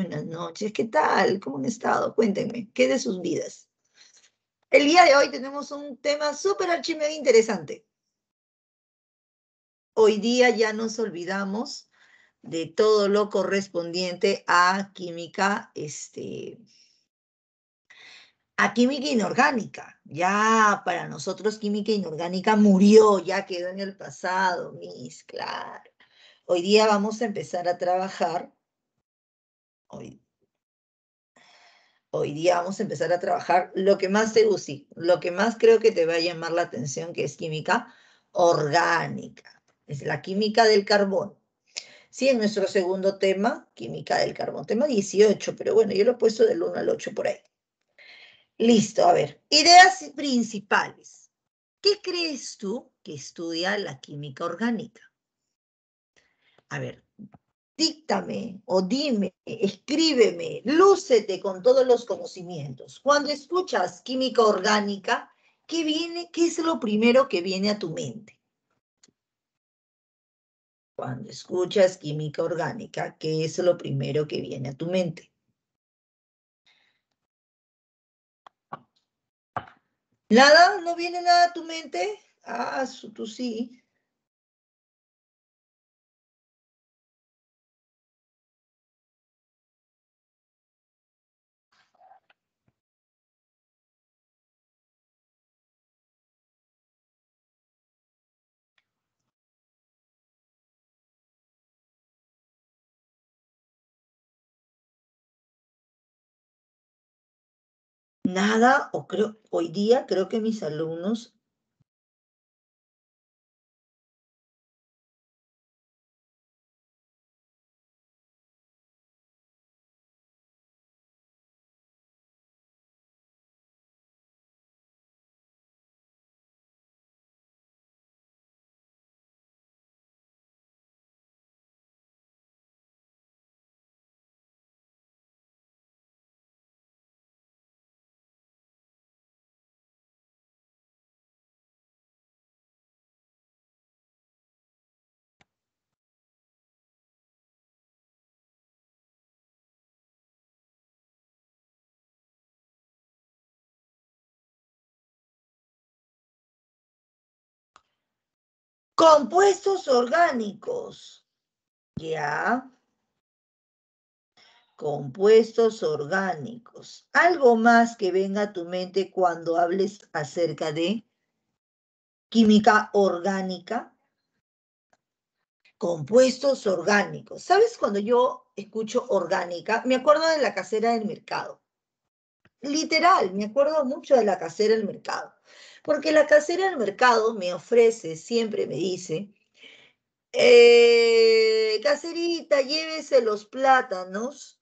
Buenas noches, ¿qué tal? ¿Cómo han estado? Cuéntenme, ¿qué de sus vidas? El día de hoy tenemos un tema súper archimedio interesante. Hoy día ya nos olvidamos de todo lo correspondiente a química, este, a química inorgánica. Ya para nosotros química inorgánica murió, ya quedó en el pasado, mis, claro. Hoy día vamos a empezar a trabajar hoy, hoy día vamos a empezar a trabajar lo que más te guste, lo que más creo que te va a llamar la atención, que es química orgánica. Es la química del carbón. Sí, en nuestro segundo tema, química del carbón, tema 18, pero bueno, yo lo he puesto del 1 al 8 por ahí. Listo, a ver, ideas principales. ¿Qué crees tú que estudia la química orgánica? A ver, díctame o dime, escríbeme, lúcete con todos los conocimientos. Cuando escuchas química orgánica, ¿qué viene? ¿Qué es lo primero que viene a tu mente? Cuando escuchas química orgánica, ¿qué es lo primero que viene a tu mente? ¿Nada? ¿No viene nada a tu mente? Ah, tú sí. nada, o creo, hoy día creo que mis alumnos Compuestos orgánicos. Ya. Compuestos orgánicos. Algo más que venga a tu mente cuando hables acerca de química orgánica. Compuestos orgánicos. ¿Sabes cuando yo escucho orgánica? Me acuerdo de la casera del mercado. Literal, me acuerdo mucho de la casera del mercado porque la casera del mercado me ofrece, siempre me dice, eh, caserita, llévese los plátanos.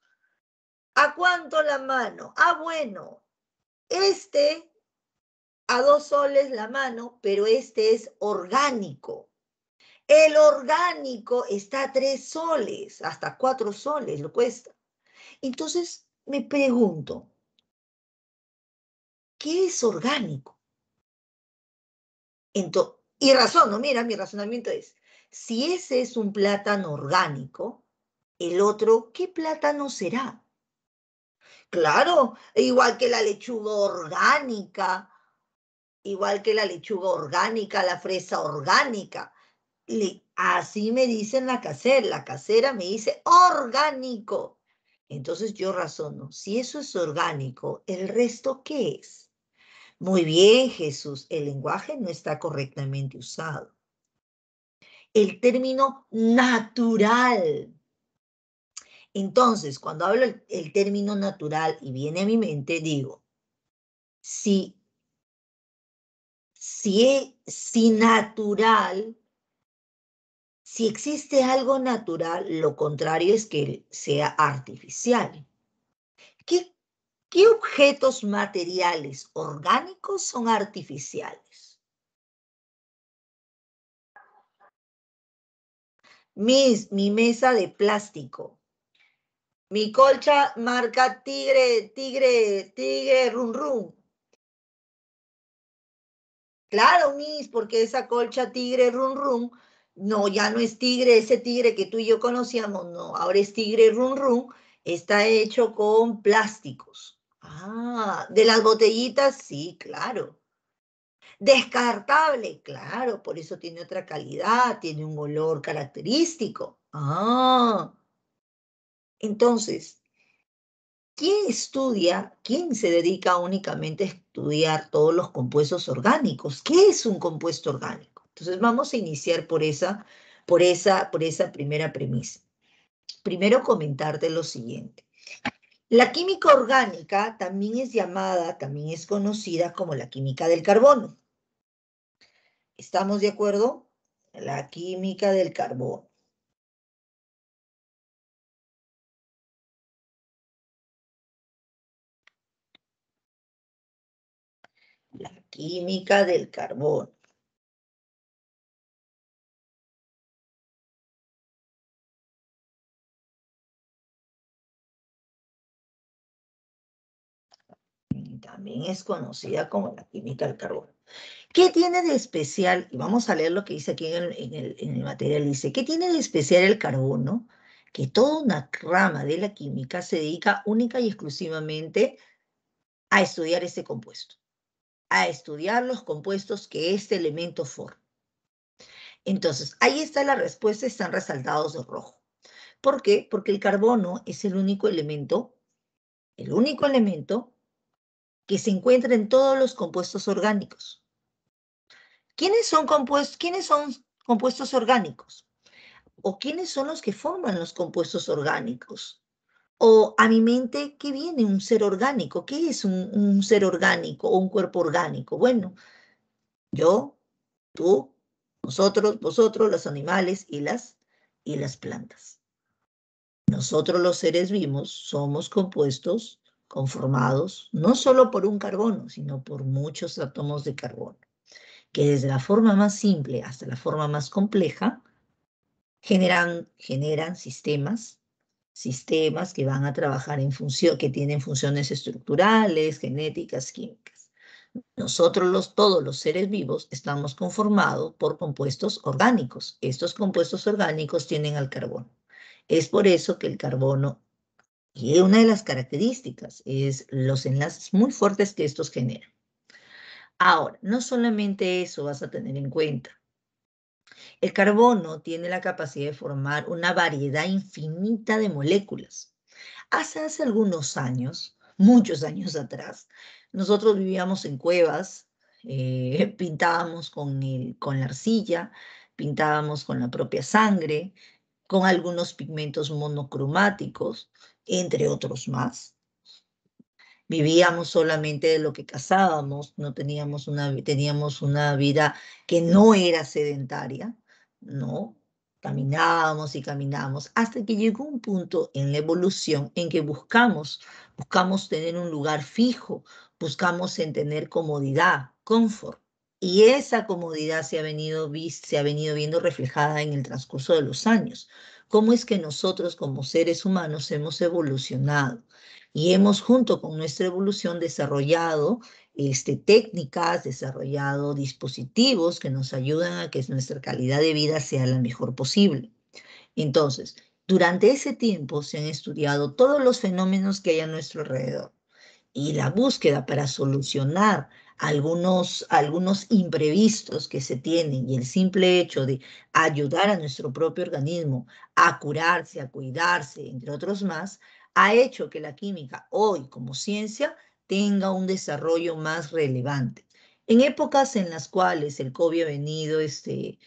¿A cuánto la mano? Ah, bueno, este a dos soles la mano, pero este es orgánico. El orgánico está a tres soles, hasta cuatro soles lo cuesta. Entonces me pregunto, ¿qué es orgánico? y razono, mira, mi razonamiento es, si ese es un plátano orgánico, el otro, ¿qué plátano será? Claro, igual que la lechuga orgánica, igual que la lechuga orgánica, la fresa orgánica. así me dicen la casera, la casera me dice orgánico. Entonces yo razono, si eso es orgánico, ¿el resto qué es? Muy bien, Jesús, el lenguaje no está correctamente usado. El término natural. Entonces, cuando hablo el, término natural y viene a mi mente, digo, si, si, e, si natural, si existe algo natural, lo contrario es que sea artificial. ¿Qué ¿Qué objetos materiales orgánicos son artificiales? Mis, mi mesa de plástico. Mi colcha marca tigre, tigre, tigre, run run. Claro, Miss, porque esa colcha tigre, run run, no, ya no es tigre, ese tigre que tú y yo conocíamos, no, ahora es tigre, run run, está hecho con plásticos. Ah, de las botellitas, sí, claro. Descartable, claro, por eso tiene otra calidad, tiene un olor característico. Ah. Entonces, ¿quién estudia, quién se dedica únicamente a estudiar todos los compuestos orgánicos? ¿Qué es un compuesto orgánico? Entonces, vamos a iniciar por esa, por esa, por esa primera premisa. Primero comentarte lo siguiente. La química orgánica también es llamada, también es conocida como la química del carbono. ¿Estamos de acuerdo? La química del carbono. La química del carbono. también es conocida como la química del carbono. ¿Qué tiene de especial? Y vamos a leer lo que dice aquí en el, material. Dice, ¿qué tiene de especial el carbono? Que toda una rama de la química se dedica única y exclusivamente a estudiar este compuesto, a estudiar los compuestos que este elemento forma. Entonces, ahí está la respuesta, están resaltados de rojo. ¿Por qué? Porque el carbono es el único elemento, el único elemento que se encuentra en todos los compuestos orgánicos. ¿Quiénes son, compuestos, ¿Quiénes son compuestos orgánicos? ¿O quiénes son los que forman los compuestos orgánicos? ¿O a mi mente qué viene un ser orgánico? ¿Qué es un, ser orgánico o un cuerpo orgánico? Bueno, yo, tú, nosotros, vosotros, los animales y las, y las plantas. Nosotros los seres vivos somos compuestos conformados no solo por un carbono, sino por muchos átomos de carbono, que desde la forma más simple hasta la forma más compleja generan, generan sistemas, sistemas que van a trabajar en función, que tienen funciones estructurales, genéticas, químicas. Nosotros los, todos los seres vivos estamos conformados por compuestos orgánicos. Estos compuestos orgánicos tienen al carbono. Es por eso que el carbono y una de las características es los enlaces muy fuertes que estos generan. Ahora, no solamente eso vas a tener en cuenta. El carbono tiene la capacidad de formar una variedad infinita de moléculas. Hace, algunos años, muchos años atrás, nosotros vivíamos en cuevas, eh, pintábamos con, con la arcilla, pintábamos con la propia sangre, con algunos pigmentos monocromáticos, entre otros más. Vivíamos solamente de lo que cazábamos, no teníamos una, teníamos una vida que no era sedentaria, ¿no? Caminábamos y caminábamos hasta que llegó un punto en la evolución en que buscamos, buscamos tener un lugar fijo, buscamos en tener comodidad, confort. Y esa comodidad se ha, venido, se ha venido viendo reflejada en el transcurso de los años cómo es que nosotros como seres humanos hemos evolucionado y hemos junto con nuestra evolución desarrollado este, técnicas, desarrollado dispositivos que nos ayudan a que nuestra calidad de vida sea la mejor posible. Entonces, durante ese tiempo se han estudiado todos los fenómenos que hay a nuestro alrededor y la búsqueda para solucionar algunos, algunos imprevistos que se tienen y el simple hecho de ayudar a nuestro propio organismo a curarse, a cuidarse, entre otros más, ha hecho que la química hoy como ciencia tenga un desarrollo más relevante. En épocas en las cuales el COVID ha venido este,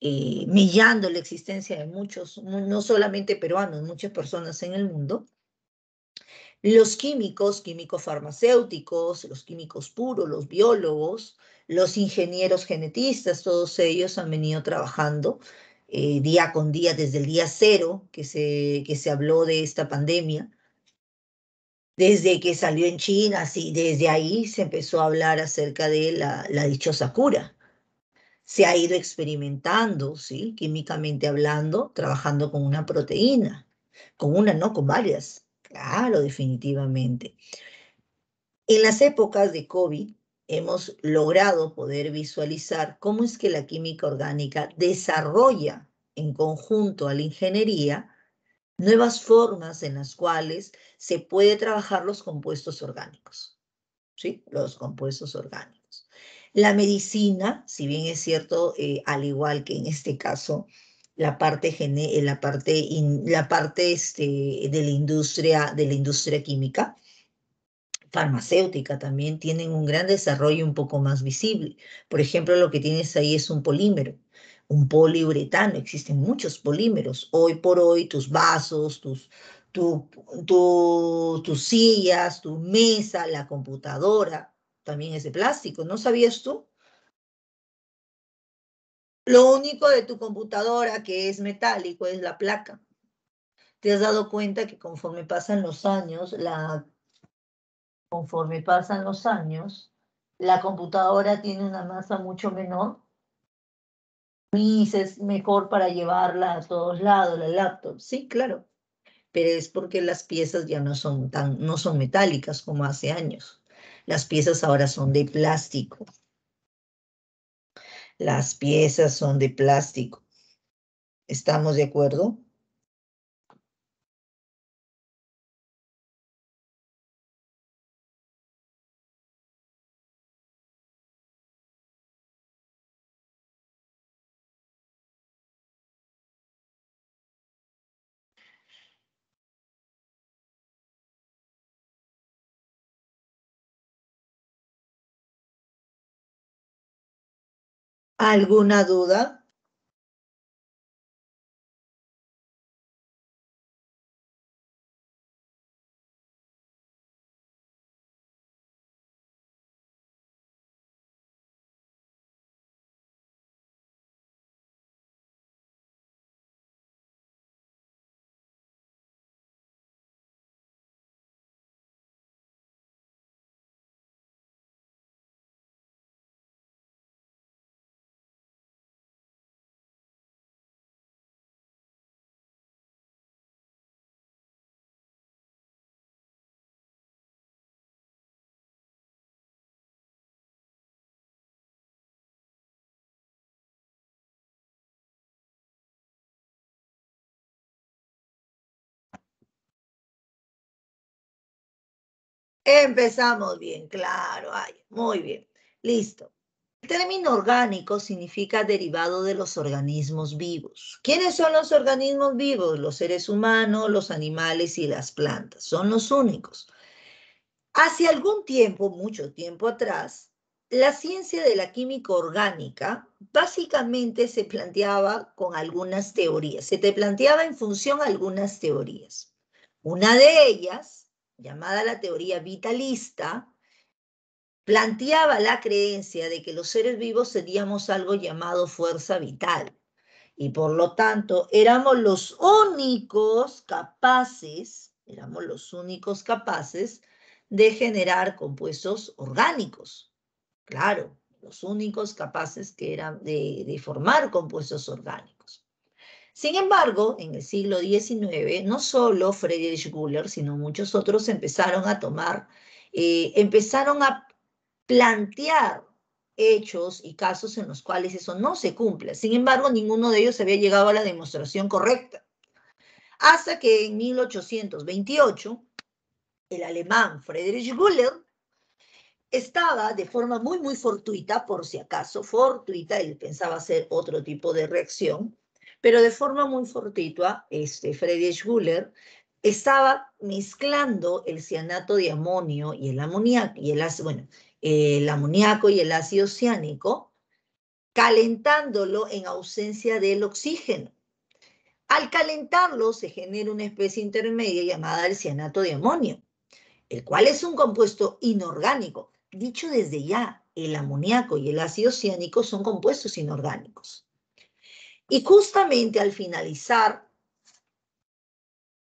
eh, millando la existencia de muchos, no solamente peruanos, muchas personas en el mundo, los químicos, químicos farmacéuticos, los químicos puros, los biólogos, los ingenieros genetistas, todos ellos han venido trabajando eh, día con día desde el día cero que se, que se habló de esta pandemia. Desde que salió en China, sí, desde ahí se empezó a hablar acerca de la, la dichosa cura. Se ha ido experimentando, ¿sí? químicamente hablando, trabajando con una proteína, con una, no, con varias Claro, definitivamente. En las épocas de COVID hemos logrado poder visualizar cómo es que la química orgánica desarrolla en conjunto a la ingeniería nuevas formas en las cuales se puede trabajar los compuestos orgánicos. ¿Sí? Los compuestos orgánicos. La medicina, si bien es cierto, eh, al igual que en este caso, la parte, la parte, la parte este, de, la industria, de la industria química, farmacéutica también, tienen un gran desarrollo un poco más visible. Por ejemplo, lo que tienes ahí es un polímero, un poliuretano, existen muchos polímeros. Hoy por hoy, tus vasos, tus, tus sillas, tu mesa, la computadora, también es de plástico. ¿No sabías tú? Lo único de tu computadora que es metálico es la placa. Te has dado cuenta que conforme pasan los años, la, conforme pasan los años, la computadora tiene una masa mucho menor. Y es mejor para llevarla a todos lados, la laptop. Sí, claro. Pero es porque las piezas ya no son tan, no son metálicas como hace años. Las piezas ahora son de plástico las piezas son de plástico. ¿Estamos de acuerdo? ¿Alguna duda? Empezamos bien, claro, muy bien, listo. El término orgánico significa derivado de los organismos vivos. ¿Quiénes son los organismos vivos? Los seres humanos, los animales y las plantas. Son los únicos. Hace algún tiempo, mucho tiempo atrás, la ciencia de la química orgánica básicamente se planteaba con algunas teorías, se te planteaba en función a algunas teorías. Una de ellas llamada la teoría vitalista, planteaba la creencia de que los seres vivos seríamos algo llamado fuerza vital y por lo tanto éramos los únicos capaces, éramos los únicos capaces de generar compuestos orgánicos. Claro, los únicos capaces que eran de, de formar compuestos orgánicos. Sin embargo, en el siglo XIX, no solo Friedrich Guller, sino muchos otros empezaron a tomar, eh, empezaron a plantear hechos y casos en los cuales eso no se cumple. Sin embargo, ninguno de ellos había llegado a la demostración correcta. Hasta que en 1828, el alemán Friedrich Guller estaba de forma muy, muy fortuita, por si acaso fortuita, él pensaba hacer otro tipo de reacción, pero de forma muy fortuita, este, Friedrich Guller estaba mezclando el cianato de amonio y el amoníaco, y el, bueno, el y el ácido ciánico, calentándolo en ausencia del oxígeno. Al calentarlo se genera una especie intermedia llamada el cianato de amonio, el cual es un compuesto inorgánico. Dicho desde ya, el amoníaco y el ácido ciánico son compuestos inorgánicos. Y justamente al finalizar,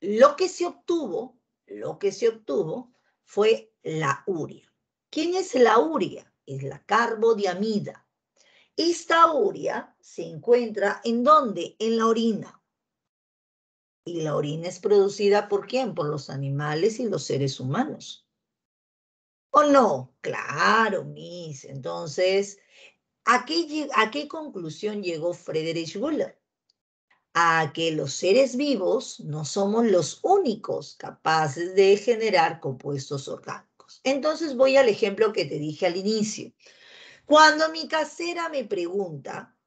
lo que se obtuvo, lo que se obtuvo fue la urea. ¿Quién es la urea? Es la carbodiamida. Esta urea se encuentra en dónde? En la orina. Y la orina es producida por quién? Por los animales y los seres humanos. ¿O no? Claro, Miss. Entonces, ¿A qué, conclusión llegó Friedrich Wöhler? A que los seres vivos no somos los únicos capaces de generar compuestos orgánicos. Entonces voy al ejemplo que te dije al inicio. Cuando mi casera me pregunta,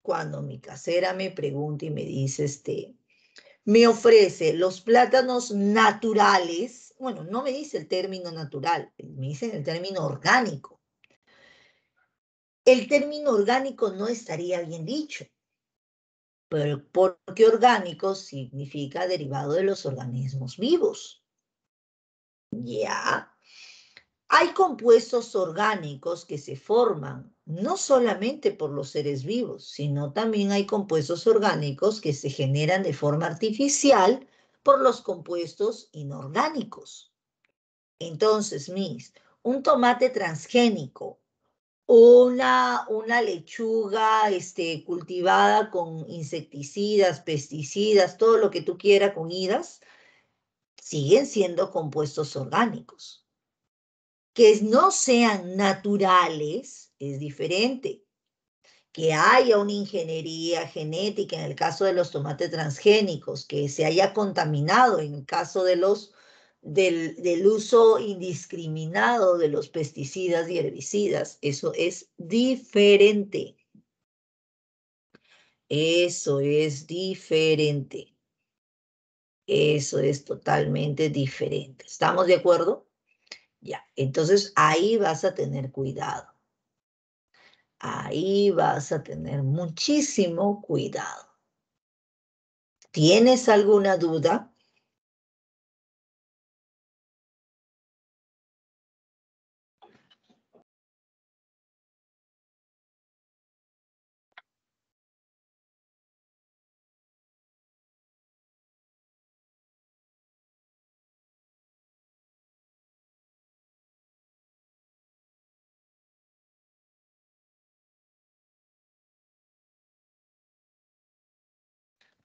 cuando mi casera me pregunta y me dice, este, me ofrece los plátanos naturales, bueno, no me dice el término natural, me dice el término orgánico el término orgánico no estaría bien dicho, pero porque orgánico significa derivado de los organismos vivos. Ya. Hay compuestos orgánicos que se forman no solamente por los seres vivos, sino también hay compuestos orgánicos que se generan de forma artificial por los compuestos inorgánicos. Entonces, mis, un tomate transgénico una, una lechuga este, cultivada con insecticidas, pesticidas, todo lo que tú quieras con idas, siguen siendo compuestos orgánicos. Que no sean naturales es diferente. Que haya una ingeniería genética en el caso de los tomates transgénicos, que se haya contaminado en el caso de los del, uso indiscriminado de los pesticidas y herbicidas. Eso es diferente. Eso es diferente. Eso es totalmente diferente. ¿Estamos de acuerdo? Ya, entonces ahí vas a tener cuidado. Ahí vas a tener muchísimo cuidado. ¿Tienes alguna duda?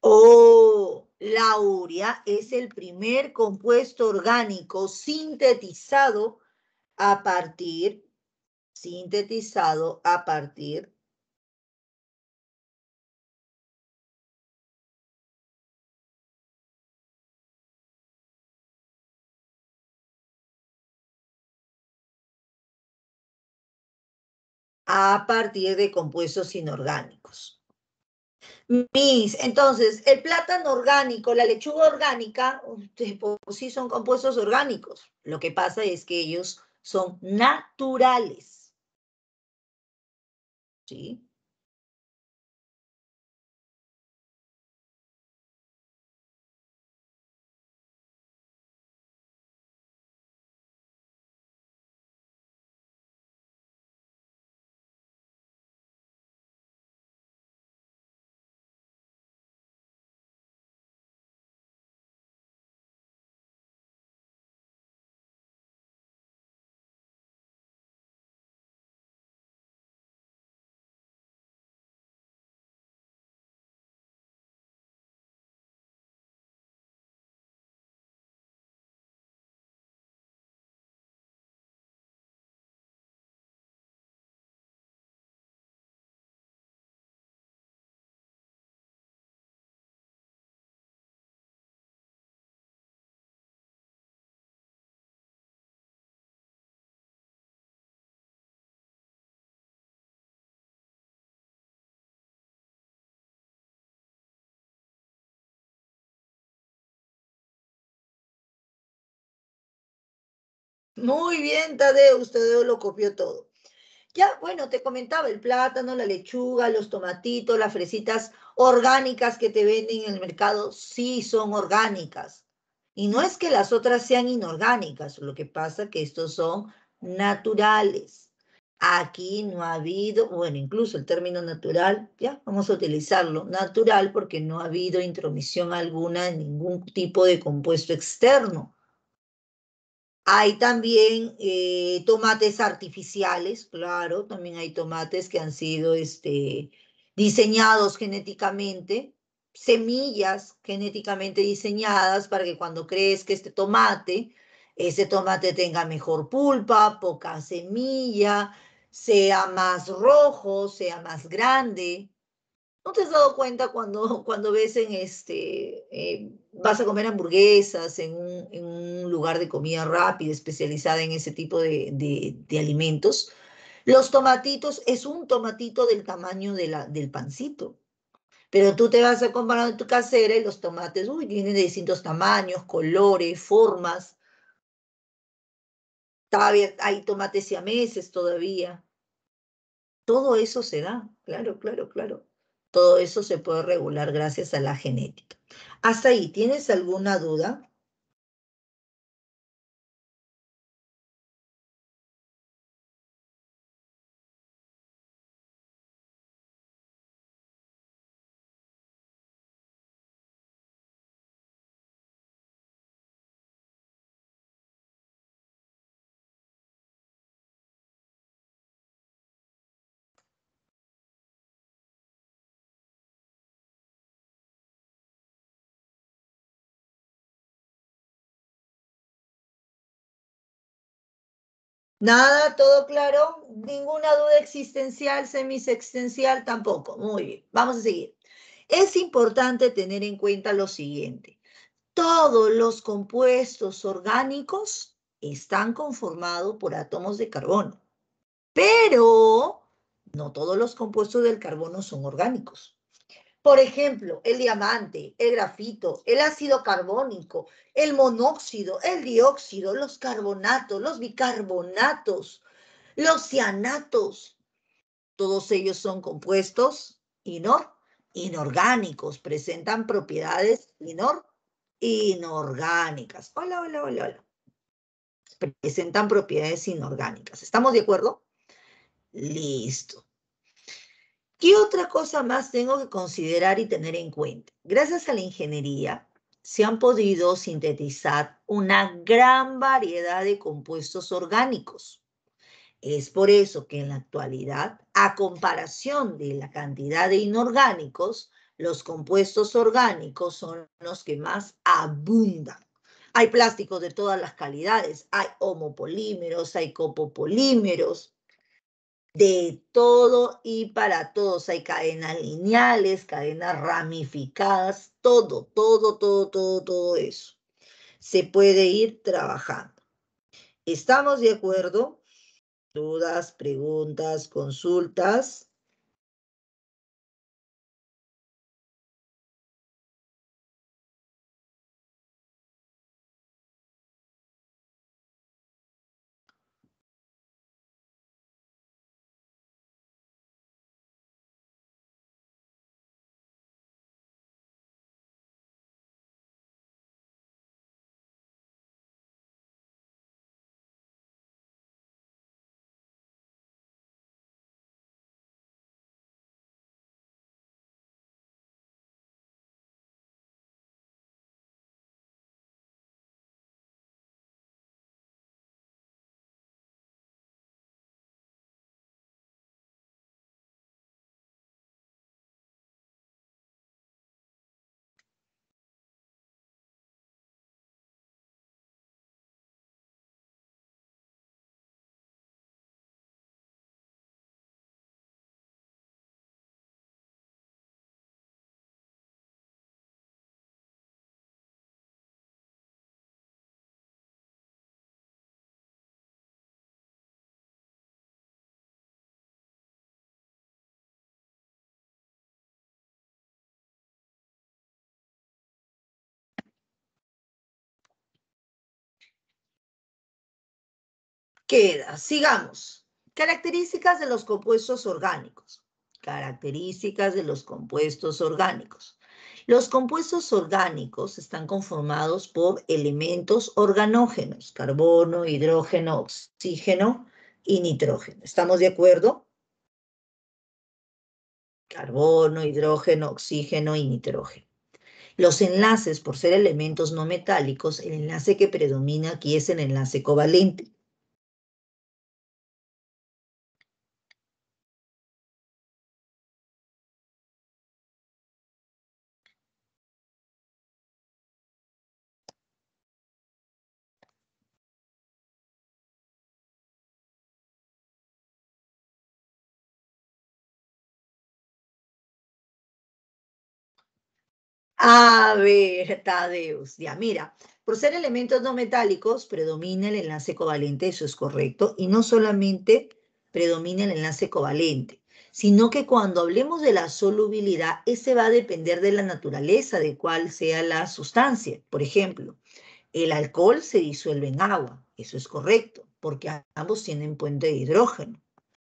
Oh, la urea es el primer compuesto orgánico sintetizado a partir, sintetizado a partir a partir de compuestos inorgánicos. Mis, entonces, el plátano orgánico, la lechuga orgánica, pues sí son compuestos orgánicos. Lo que pasa es que ellos son naturales. ¿Sí? Muy bien, Tadeo, usted lo copió todo. Ya, bueno, te comentaba el plátano, la lechuga, los tomatitos, las fresitas orgánicas que te venden en el mercado, sí son orgánicas. Y no es que las otras sean inorgánicas, lo que pasa que estos son naturales. Aquí no ha habido, bueno, incluso el término natural, ya vamos a utilizarlo, natural porque no ha habido intromisión alguna en ningún tipo de compuesto externo. Hay también eh, tomates artificiales, claro, también hay tomates que han sido este, diseñados genéticamente, semillas genéticamente diseñadas para que cuando crees que este tomate, ese tomate tenga mejor pulpa, poca semilla, sea más rojo, sea más grande, ¿No te has dado cuenta cuando, cuando ves en este, eh, vas a comer hamburguesas en un, lugar de comida rápida especializada en ese tipo de, alimentos? Los tomatitos es un tomatito del tamaño de la, del pancito. Pero tú te vas a comprar en tu casera y los tomates, uy, vienen de distintos tamaños, colores, formas. Todavía hay tomates yameses todavía. Todo eso se da, claro, claro, claro. Todo eso se puede regular gracias a la genética. Hasta ahí, ¿tienes alguna duda? Nada, todo claro, ninguna duda existencial, semisexistencial tampoco. Muy bien, vamos a seguir. Es importante tener en cuenta lo siguiente. Todos los compuestos orgánicos están conformados por átomos de carbono, pero no todos los compuestos del carbono son orgánicos. Por ejemplo, el diamante, el grafito, el ácido carbónico, el monóxido, el dióxido, los carbonatos, los bicarbonatos, los cianatos. Todos ellos son compuestos inorgánicos, presentan propiedades inorgánicas. Hola, hola, hola, hola. Presentan propiedades inorgánicas. ¿Estamos de acuerdo? Listo. ¿Qué otra cosa más tengo que considerar y tener en cuenta? Gracias a la ingeniería se han podido sintetizar una gran variedad de compuestos orgánicos. Es por eso que en la actualidad, a comparación de la cantidad de inorgánicos, los compuestos orgánicos son los que más abundan. Hay plásticos de todas las calidades, hay homopolímeros, hay copopolímeros, de todo y para todos. Hay cadenas lineales, cadenas ramificadas, todo, todo, todo, todo, todo eso. Se puede ir trabajando. ¿Estamos de acuerdo? Dudas, preguntas, consultas. queda. Sigamos. Características de los compuestos orgánicos. Características de los compuestos orgánicos. Los compuestos orgánicos están conformados por elementos organógenos, carbono, hidrógeno, oxígeno y nitrógeno. ¿Estamos de acuerdo? Carbono, hidrógeno, oxígeno y nitrógeno. Los enlaces, por ser elementos no metálicos, el enlace que predomina aquí es el enlace covalente. A ver, Tadeus, ya mira, por ser elementos no metálicos, predomina el enlace covalente, eso es correcto, y no solamente predomina el enlace covalente, sino que cuando hablemos de la solubilidad, ese va a depender de la naturaleza de cuál sea la sustancia. Por ejemplo, el alcohol se disuelve en agua, eso es correcto, porque ambos tienen puente de hidrógeno,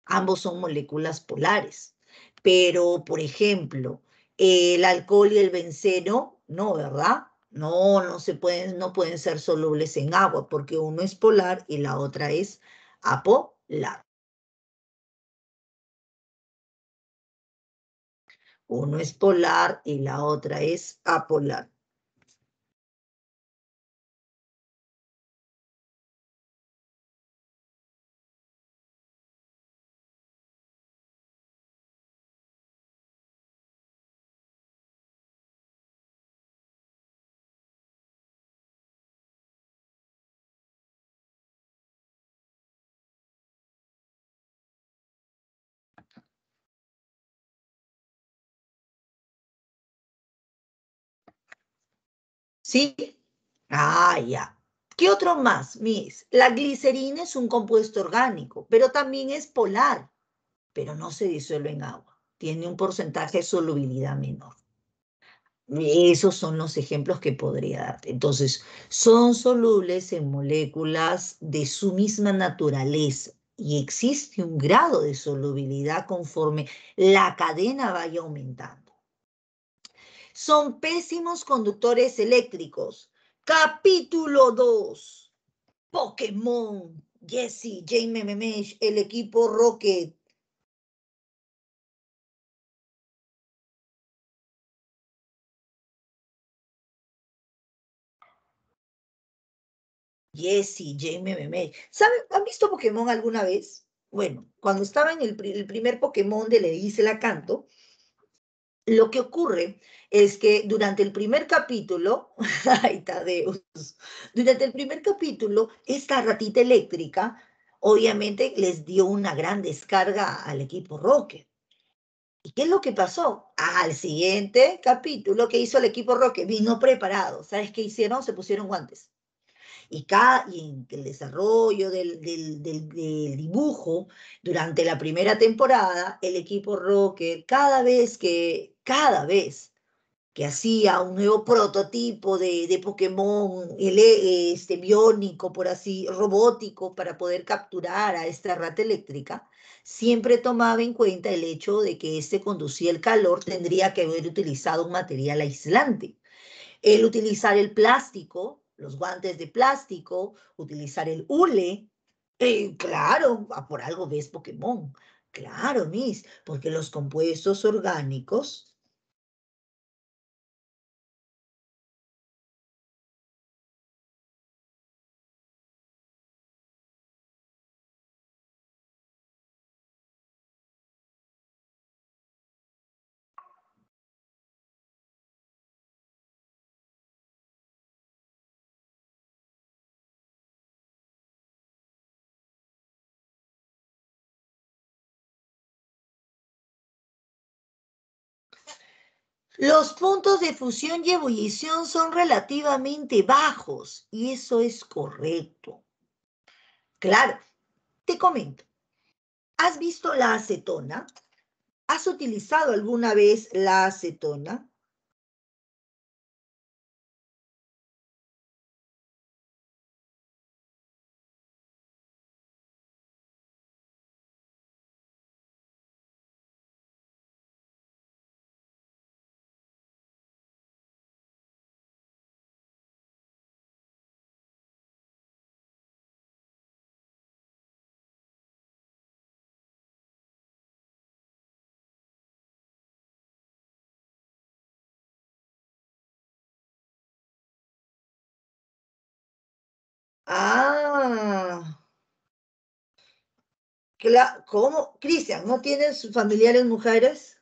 ambos son moléculas polares. Pero, por ejemplo, el alcohol y el benceno, no, ¿verdad? No, no se pueden, no pueden ser solubles en agua porque uno es polar y la otra es apolar. Uno es polar y la otra es apolar. ¿Sí? Ah, ya. ¿Qué otro más, Miss? La glicerina es un compuesto orgánico, pero también es polar, pero no se disuelve en agua. Tiene un porcentaje de solubilidad menor. Esos son los ejemplos que podría darte. Entonces, son solubles en moléculas de su misma naturaleza y existe un grado de solubilidad conforme la cadena vaya aumentando son pésimos conductores eléctricos. Capítulo 2. Pokémon. Jesse, Jamie, Memesh, el equipo Rocket. Jesse, Jamie, Memesh. ¿Saben? ¿Han visto Pokémon alguna vez? Bueno, cuando estaba en el, primer Pokémon de Le la canto, lo que ocurre es que durante el primer capítulo, ay, Tadeus, durante el primer capítulo, esta ratita eléctrica obviamente les dio una gran descarga al equipo Rocket. ¿Y qué es lo que pasó? Al siguiente capítulo que hizo el equipo Rocket, vino preparado. ¿Sabes qué hicieron? Se pusieron guantes y, cada, el desarrollo del, dibujo durante la primera temporada, el equipo Rocker cada vez que, cada vez que hacía un nuevo prototipo de, de Pokémon eh, este, biónico, por así, robótico, para poder capturar a esta rata eléctrica, siempre tomaba en cuenta el hecho de que este conducía el calor, tendría que haber utilizado un material aislante. El utilizar el plástico los guantes de plástico, utilizar el hule. Eh, claro, por algo ves Pokémon. Claro, Miss, porque los compuestos orgánicos Los puntos de fusión y ebullición son relativamente bajos y eso es correcto. Claro, te comento. ¿Has visto la acetona? ¿Has utilizado alguna vez la acetona? Ah. ¿Cómo? Cristian, ¿no tienes familiares mujeres?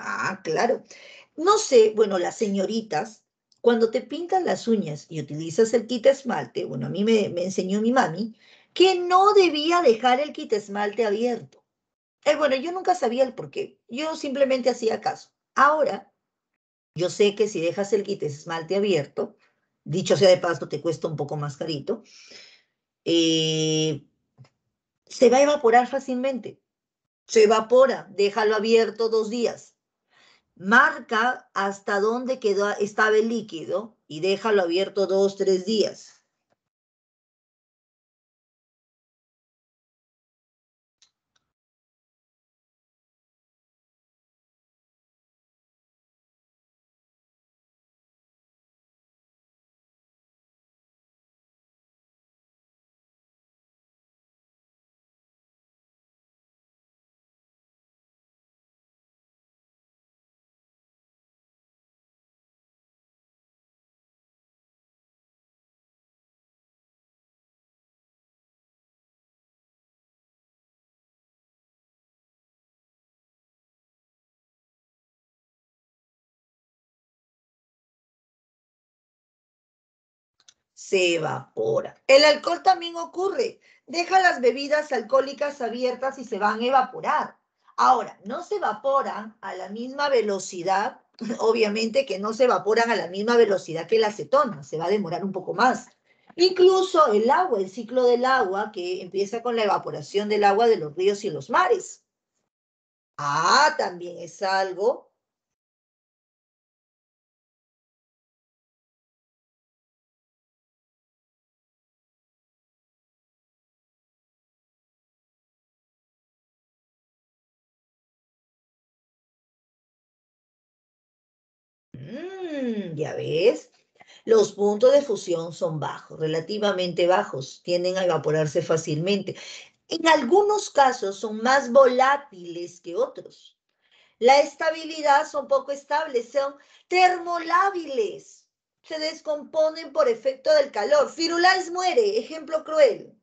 Ah, claro. No sé, bueno, las señoritas, cuando te pintan las uñas y utilizas el kit esmalte, bueno, a mí me, enseñó mi mami que no debía dejar el kit esmalte abierto. Eh, bueno, yo nunca sabía el por qué. Yo simplemente hacía caso. Ahora, yo sé que si dejas el kit esmalte abierto, dicho sea de paso, te cuesta un poco más carito, eh, se va a evaporar fácilmente. Se evapora, déjalo abierto dos días marca hasta dónde quedó, estaba el líquido y déjalo abierto dos, tres días. se evapora. El alcohol también ocurre. Deja las bebidas alcohólicas abiertas y se van a evaporar. Ahora, no se evaporan a la misma velocidad, obviamente que no se evaporan a la misma velocidad que la acetona, se va a demorar un poco más. Incluso el agua, el ciclo del agua, que empieza con la evaporación del agua de los ríos y los mares. Ah, también es algo ya ves, los puntos de fusión son bajos, relativamente bajos, tienden a evaporarse fácilmente. En algunos casos son más volátiles que otros. La estabilidad son poco estables, son termolábiles, se descomponen por efecto del calor. Firulais muere, ejemplo cruel.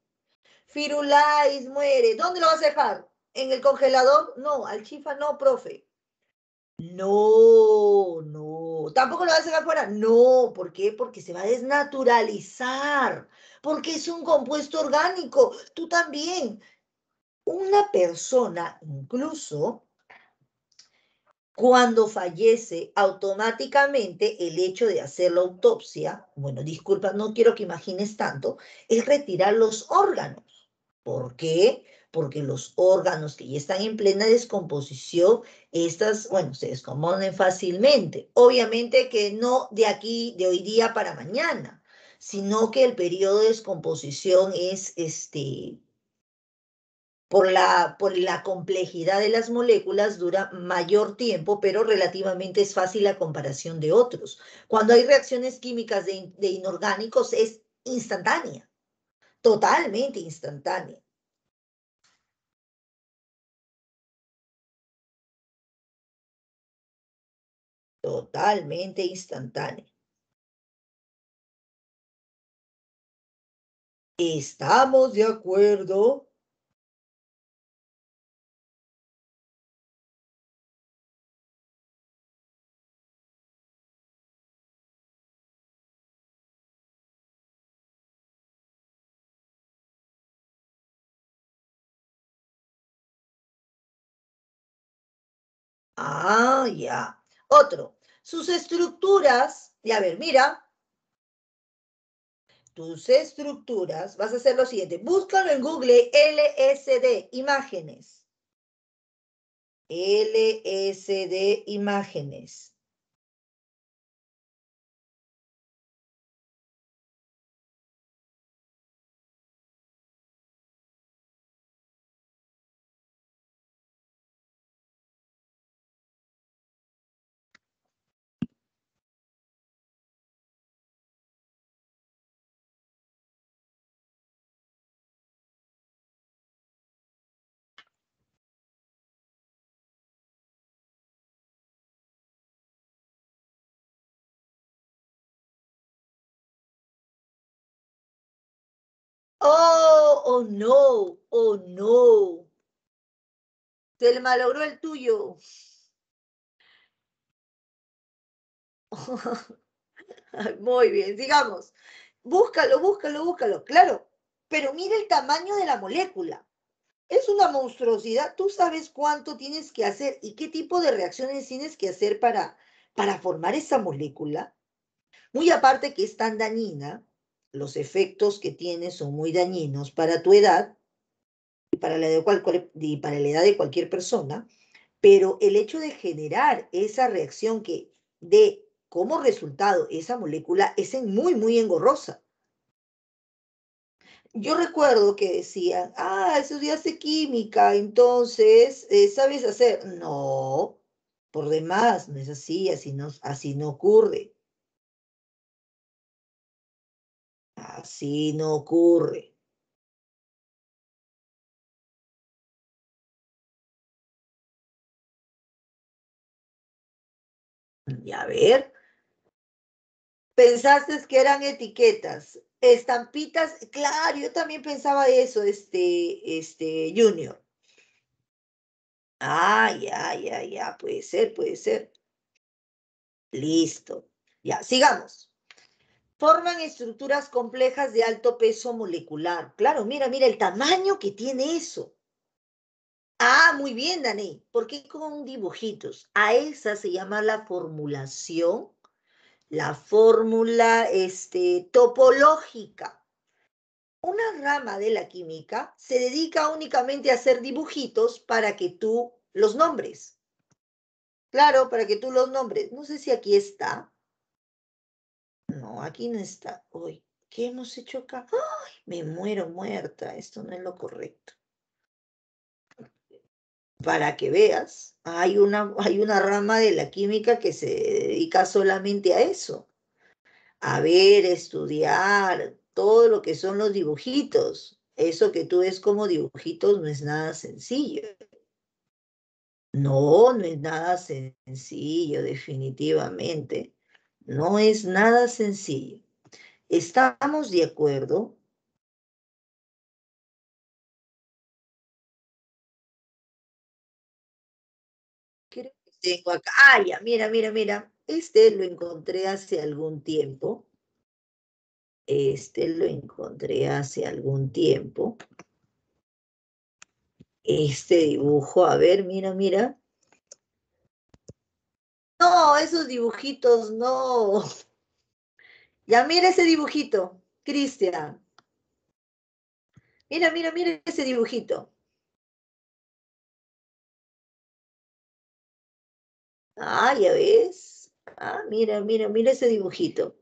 Firulais muere. ¿Dónde lo vas a dejar? ¿En el congelador? No, al chifa no, profe. No, no tampoco. lo vas a sacar fuera. No, ¿por qué? Porque se va a desnaturalizar, porque es un compuesto orgánico. Tú también. Una persona, incluso cuando fallece, automáticamente el hecho de hacer la autopsia, bueno, disculpa, no quiero que imagines tanto, es retirar los órganos. ¿Por qué? Porque los órganos que ya están en plena descomposición estas, bueno, se descomponen fácilmente. Obviamente que no de aquí, de hoy día para mañana, sino que el periodo de descomposición es este, por la, por la complejidad de las moléculas dura mayor tiempo, pero relativamente es fácil la comparación de otros. Cuando hay reacciones químicas de inorgánicos es instantánea, totalmente instantánea. totalmente instantánea. ¿Estamos de acuerdo? Ah, ya. Otro sus estructuras, y a ver, mira, tus estructuras, vas a hacer lo siguiente, búscalo en Google LSD, imágenes. LSD, imágenes. Oh, oh no, oh no. Se malogró el tuyo. Muy bien, digamos. Búscalo, búscalo, búscalo. Claro, pero mira el tamaño de la molécula. Es una monstruosidad. Tú sabes cuánto tienes que hacer y qué tipo de reacciones tienes que hacer para, para formar esa molécula. Muy aparte que es tan dañina, los efectos que tiene son muy dañinos para tu edad y para la, para la edad de cualquier persona, pero el hecho de generar esa reacción que de como resultado esa molécula es muy, muy engorrosa. Yo recuerdo que decían, ah, hace química, entonces, eh, ¿sabes hacer? No, por demás, no es así, no, así no ocurre. Así no ocurre. Y a ver, pensaste que eran etiquetas, estampitas, claro, yo también pensaba eso, este, este, Junior. Ah, ya, ya, ya, puede ser, puede ser. Listo. Ya, sigamos forman estructuras complejas de alto peso molecular. Claro, mira, mira el tamaño que tiene eso. Ah, muy bien, Dani. ¿Por qué con dibujitos? A esa se llama la formulación, la fórmula este, topológica. Una rama de la química se dedica únicamente a hacer dibujitos para que tú los nombres. Claro, para que tú los nombres. No sé si aquí está. No, aquí no está. Uy, ¿qué hemos hecho acá? ¡Ay! Me muero muerta. Esto no es lo correcto. Para que veas, hay una, hay una rama de la química que se dedica solamente a eso. A ver, estudiar, todo lo que son los dibujitos. Eso que tú ves como dibujitos no es nada sencillo. No, no es nada sencillo, definitivamente. No es nada sencillo. Estamos de acuerdo Creo que tengo acá. Ah, mira, mira, mira. Este lo encontré hace algún tiempo. Este lo encontré hace algún tiempo. Este dibujo, a ver, mira, mira. No, esos dibujitos, no. Ya mira ese dibujito, Cristian. Mira, mira, mira ese dibujito. Ah, ya ves. Ah, mira, mira, mira ese dibujito.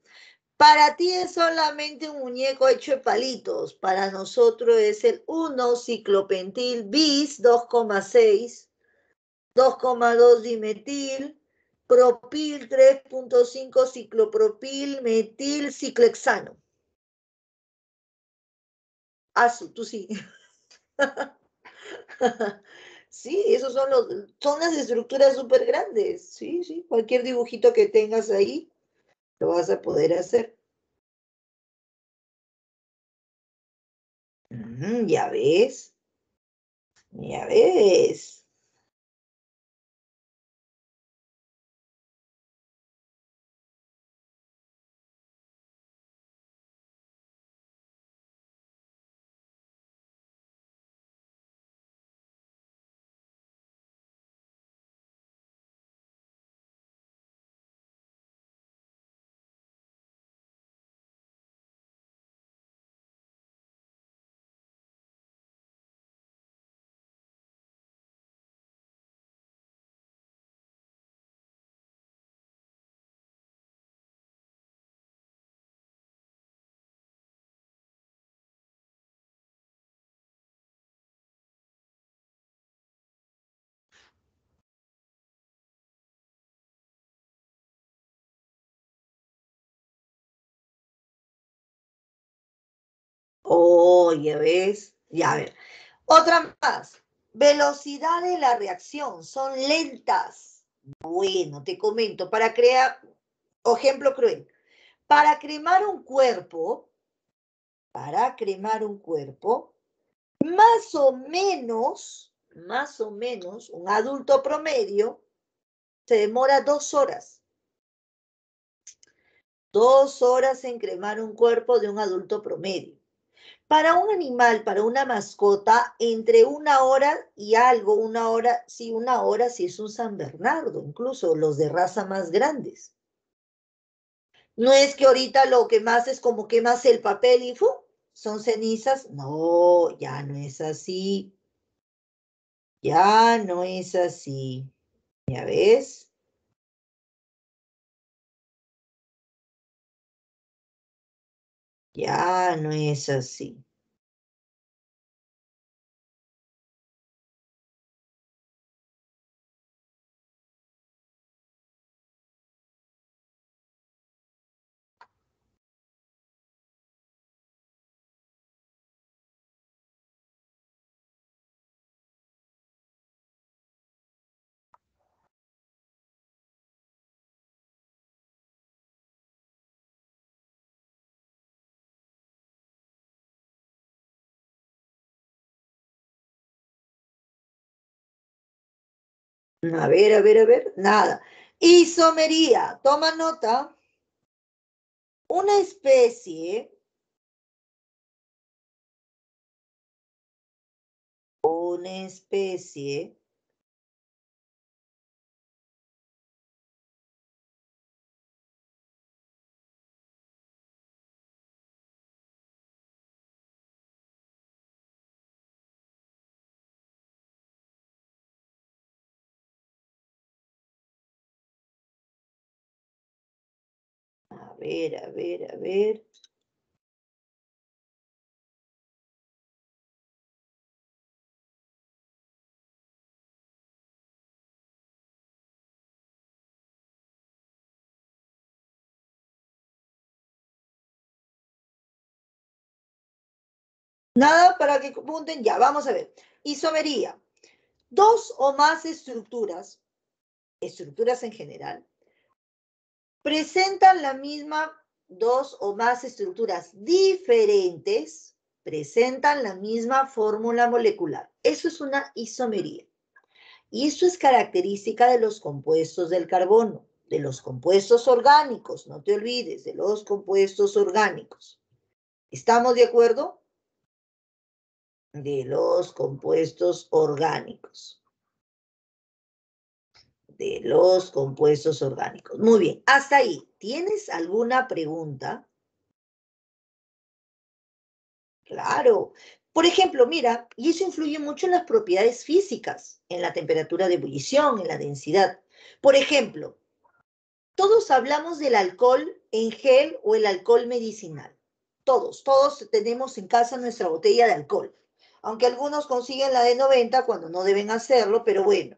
Para ti es solamente un muñeco hecho de palitos. Para nosotros es el 1 ciclopentil bis 2,6, 2,2 dimetil, propil 3.5 ciclopropil metil ciclexano. Ah, tú sí. sí, esos son los, son las estructuras súper grandes. Sí, sí, cualquier dibujito que tengas ahí lo vas a poder hacer. Ya ves. Ya ves. Oye, ¿ves? Ya, a ver. Otra más. Velocidad de la reacción. Son lentas. Bueno, te comento. Para crear, ejemplo cruel. Para cremar un cuerpo, para cremar un cuerpo, más o menos, más o menos, un adulto promedio se demora dos horas. Dos horas en cremar un cuerpo de un adulto promedio. Para un animal, para una mascota, entre una hora y algo, una hora, sí, una hora, si es un San Bernardo, incluso los de raza más grandes. No es que ahorita lo que más es como que más el papel y ¡fu! son cenizas. No, ya no es así. Ya no es así. ¿Ya ves? Ya no es así. A ver, a ver, a ver, nada. Isomería, toma nota. Una especie una especie ver, a ver, a ver. Nada para que punten, ya, vamos a ver. Isomería. Dos o más estructuras, estructuras en general, presentan la misma dos o más estructuras diferentes, presentan la misma fórmula molecular. Eso es una isomería. Y eso es característica de los compuestos del carbono, de los compuestos orgánicos, no te olvides, de los compuestos orgánicos. ¿Estamos de acuerdo? De los compuestos orgánicos de los compuestos orgánicos. Muy bien, hasta ahí. ¿Tienes alguna pregunta? Claro. Por ejemplo, mira, y eso influye mucho en las propiedades físicas, en la temperatura de ebullición, en la densidad. Por ejemplo, todos hablamos del alcohol en gel o el alcohol medicinal. Todos, todos tenemos en casa nuestra botella de alcohol. Aunque algunos consiguen la de 90 cuando no deben hacerlo, pero bueno.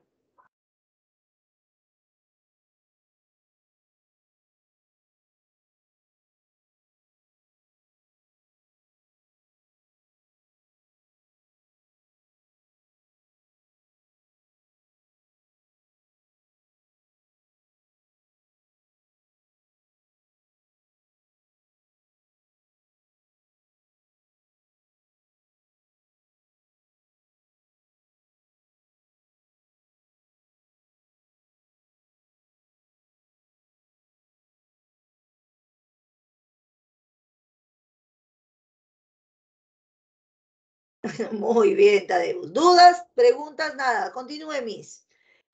Muy bien, Tadeus. ¿Dudas? ¿Preguntas? Nada. Continúe, Miss.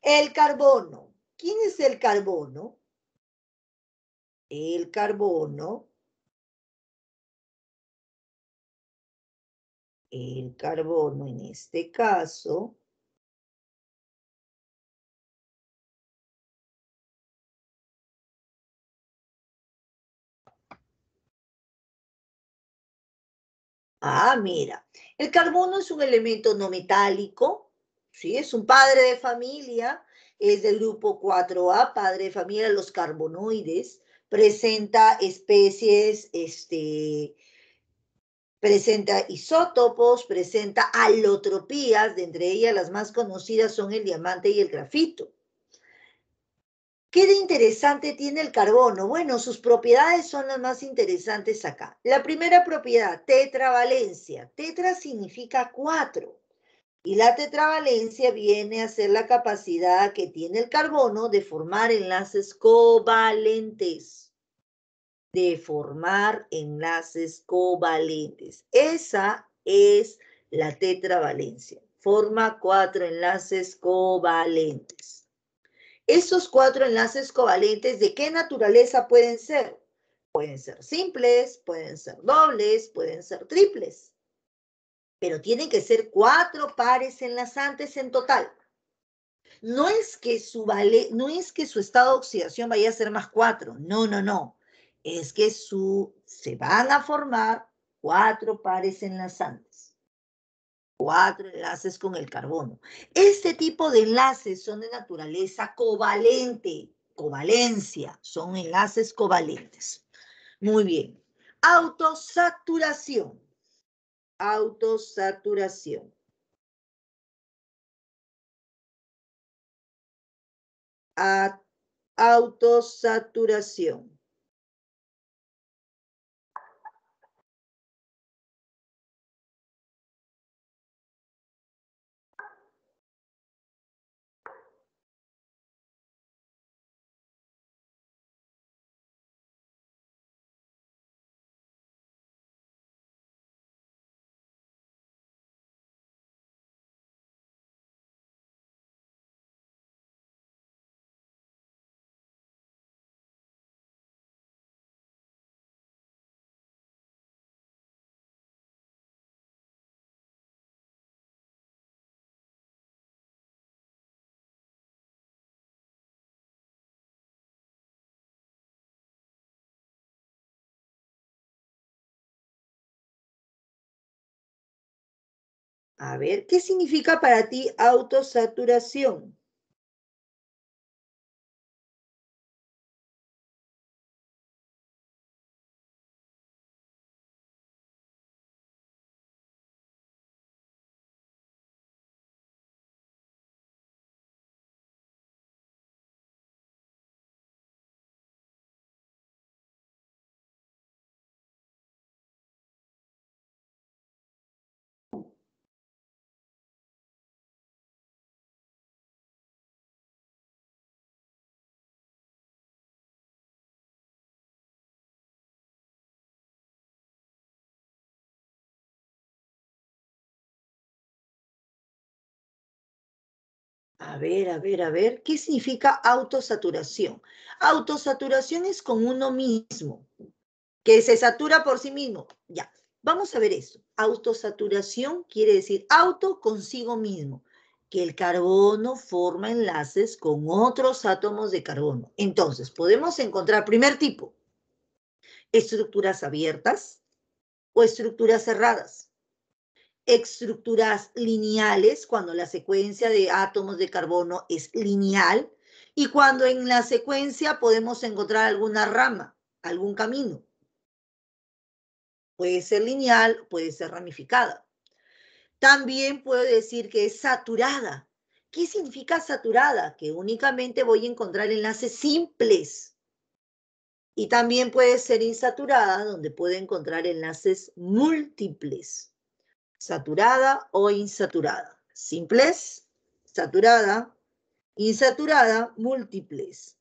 El carbono. ¿Quién es el carbono? El carbono. El carbono en este caso. Ah, mira, el carbono es un elemento no metálico, ¿sí? es un padre de familia, es del grupo 4A, padre de familia de los carbonoides, presenta especies, este, presenta isótopos, presenta alotropías, de entre ellas las más conocidas son el diamante y el grafito. ¿Qué de interesante tiene el carbono? Bueno, sus propiedades son las más interesantes acá. La primera propiedad, tetravalencia. Tetra significa cuatro. Y la tetravalencia viene a ser la capacidad que tiene el carbono de formar enlaces covalentes. De formar enlaces covalentes. Esa es la tetravalencia. Forma cuatro enlaces covalentes. Esos cuatro enlaces covalentes, ¿de qué naturaleza pueden ser? Pueden ser simples, pueden ser dobles, pueden ser triples. Pero tienen que ser cuatro pares enlazantes en total. No es que su, no es que su estado de oxidación vaya a ser más cuatro. No, no, no. Es que su, se van a formar cuatro pares enlazantes cuatro enlaces con el carbono. Este tipo de enlaces son de naturaleza covalente, covalencia, son enlaces covalentes. Muy bien. Autosaturación. Autosaturación. autosaturación. A ver, ¿qué significa para ti autosaturación? A ver, a ver, a ver, ¿qué significa autosaturación? Autosaturación es con uno mismo, que se satura por sí mismo. Ya, vamos a ver eso. Autosaturación quiere decir auto consigo mismo, que el carbono forma enlaces con otros átomos de carbono. Entonces, podemos encontrar primer tipo, estructuras abiertas o estructuras cerradas estructuras lineales, cuando la secuencia de átomos de carbono es lineal, y cuando en la secuencia podemos encontrar alguna rama, algún camino. Puede ser lineal, puede ser ramificada. También puedo decir que es saturada. ¿Qué significa saturada? Que únicamente voy a encontrar enlaces simples. Y también puede ser insaturada, donde puede encontrar enlaces múltiples saturada o insaturada. Simples, saturada, insaturada, múltiples.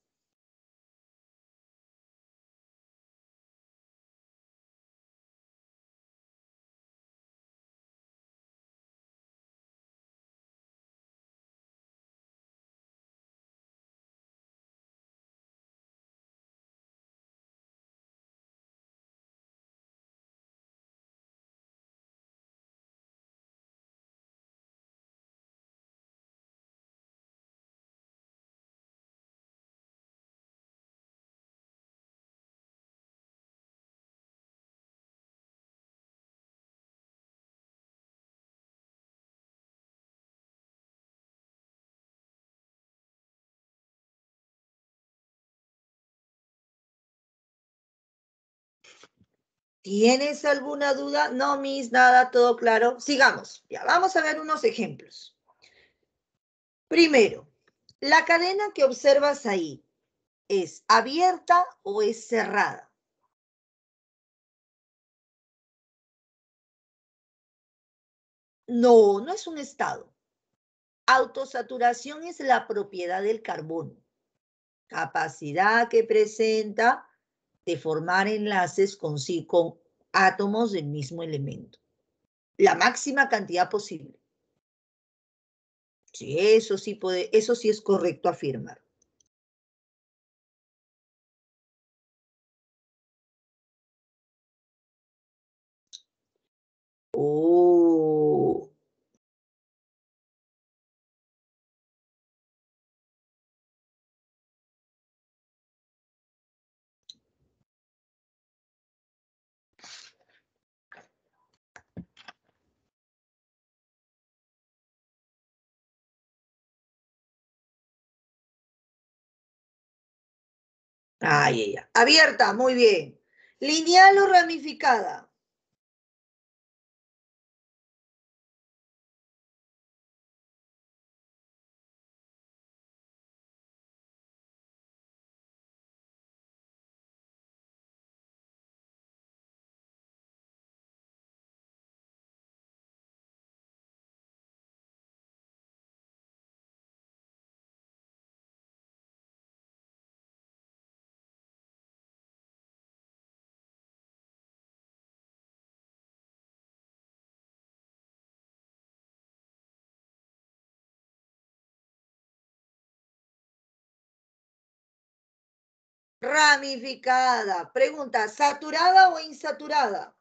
¿Tienes alguna duda? No, mis, nada, todo claro. Sigamos. Ya, vamos a ver unos ejemplos. Primero, la cadena que observas ahí, ¿es abierta o es cerrada? No, no es un estado. Autosaturación es la propiedad del carbono. Capacidad que presenta de formar enlaces con, sí, con átomos del mismo elemento. La máxima cantidad posible. Sí, eso sí, puede, eso sí es correcto afirmar. Ahí Abierta, muy bien. Lineal o ramificada. ramificada. Pregunta, ¿saturada o insaturada?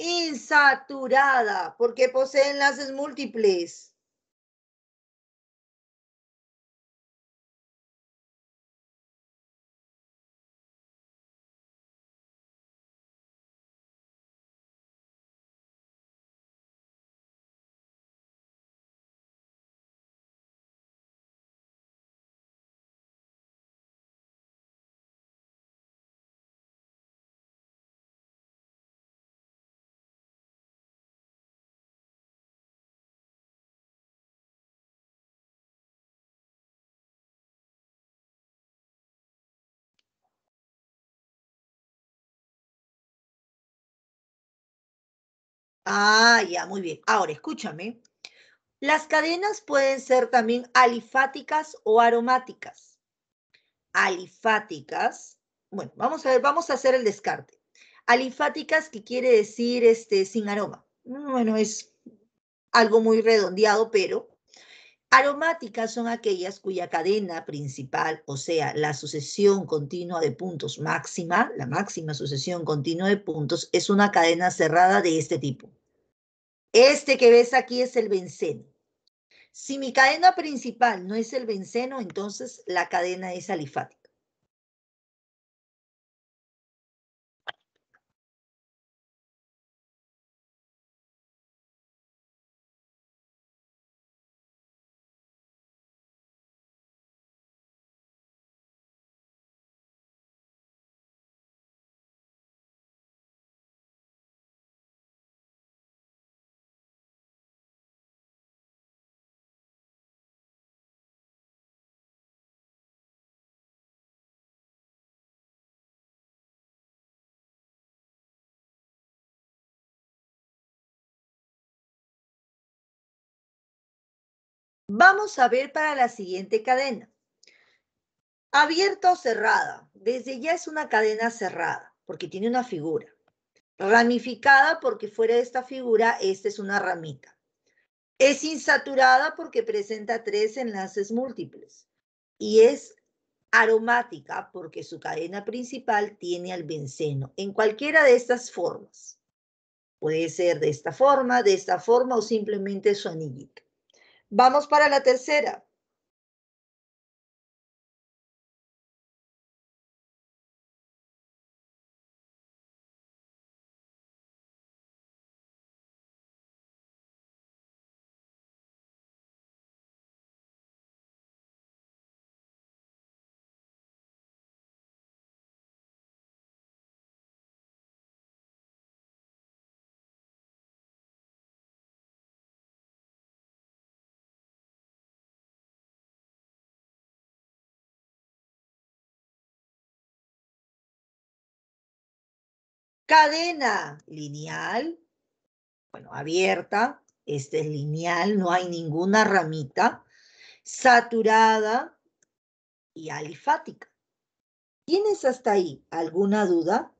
insaturada, porque posee enlaces múltiples. Ah, ya, muy bien. Ahora, escúchame. Las cadenas pueden ser también alifáticas o aromáticas. Alifáticas, bueno, vamos a ver, vamos a hacer el descarte. Alifáticas, ¿qué quiere decir este, sin aroma. Bueno, es algo muy redondeado, pero Aromáticas son aquellas cuya cadena principal, o sea, la sucesión continua de puntos máxima, la máxima sucesión continua de puntos, es una cadena cerrada de este tipo. Este que ves aquí es el benceno. Si mi cadena principal no es el benceno, entonces la cadena es alifática. Vamos a ver para la siguiente cadena. Abierta o cerrada. Desde ya es una cadena cerrada porque tiene una figura. Ramificada porque fuera de esta figura, esta es una ramita. Es insaturada porque presenta tres enlaces múltiples. Y es aromática porque su cadena principal tiene al benceno en cualquiera de estas formas. Puede ser de esta forma, de esta forma o simplemente su anillito. Vamos para la tercera. cadena lineal, bueno, abierta, este es lineal, no hay ninguna ramita, saturada y alifática. ¿Tienes hasta ahí alguna duda?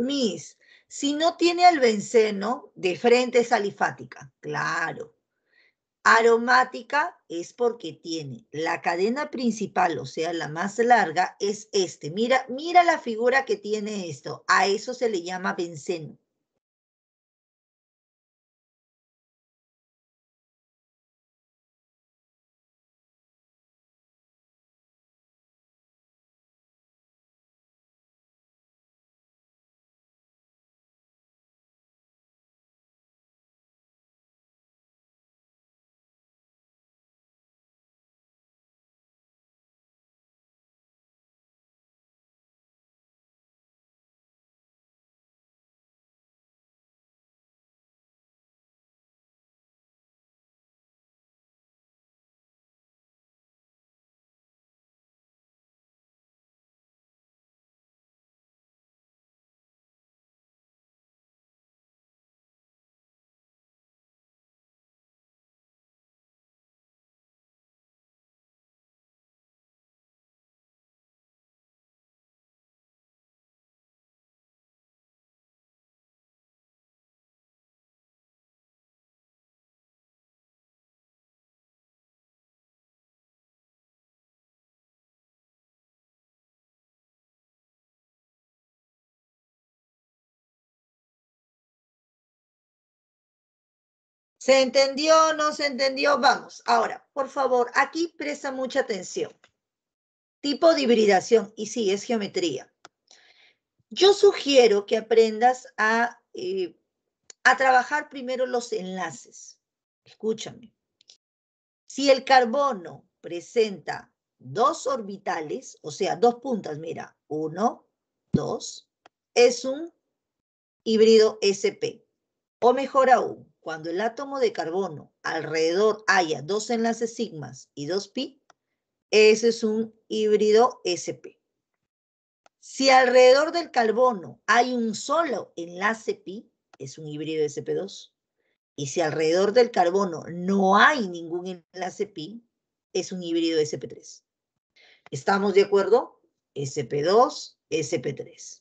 Miss, si no tiene el benceno, de frente es alifática, claro. Aromática es porque tiene la cadena principal, o sea, la más larga, es este. Mira, mira la figura que tiene esto. A eso se le llama benceno. ¿Se entendió? ¿No se entendió? Vamos. Ahora, por favor, aquí presta mucha atención. Tipo de hibridación, y sí, es geometría. Yo sugiero que aprendas a, eh, a trabajar primero los enlaces. Escúchame. Si el carbono presenta dos orbitales, o sea, dos puntas, mira, uno, dos, es un híbrido SP. O mejor aún, cuando el átomo de carbono alrededor haya dos enlaces sigmas y dos pi, ese es un híbrido sp. Si alrededor del carbono hay un solo enlace pi, es un híbrido sp2. Y si alrededor del carbono no hay ningún enlace pi, es un híbrido sp3. ¿Estamos de acuerdo? sp2, sp3.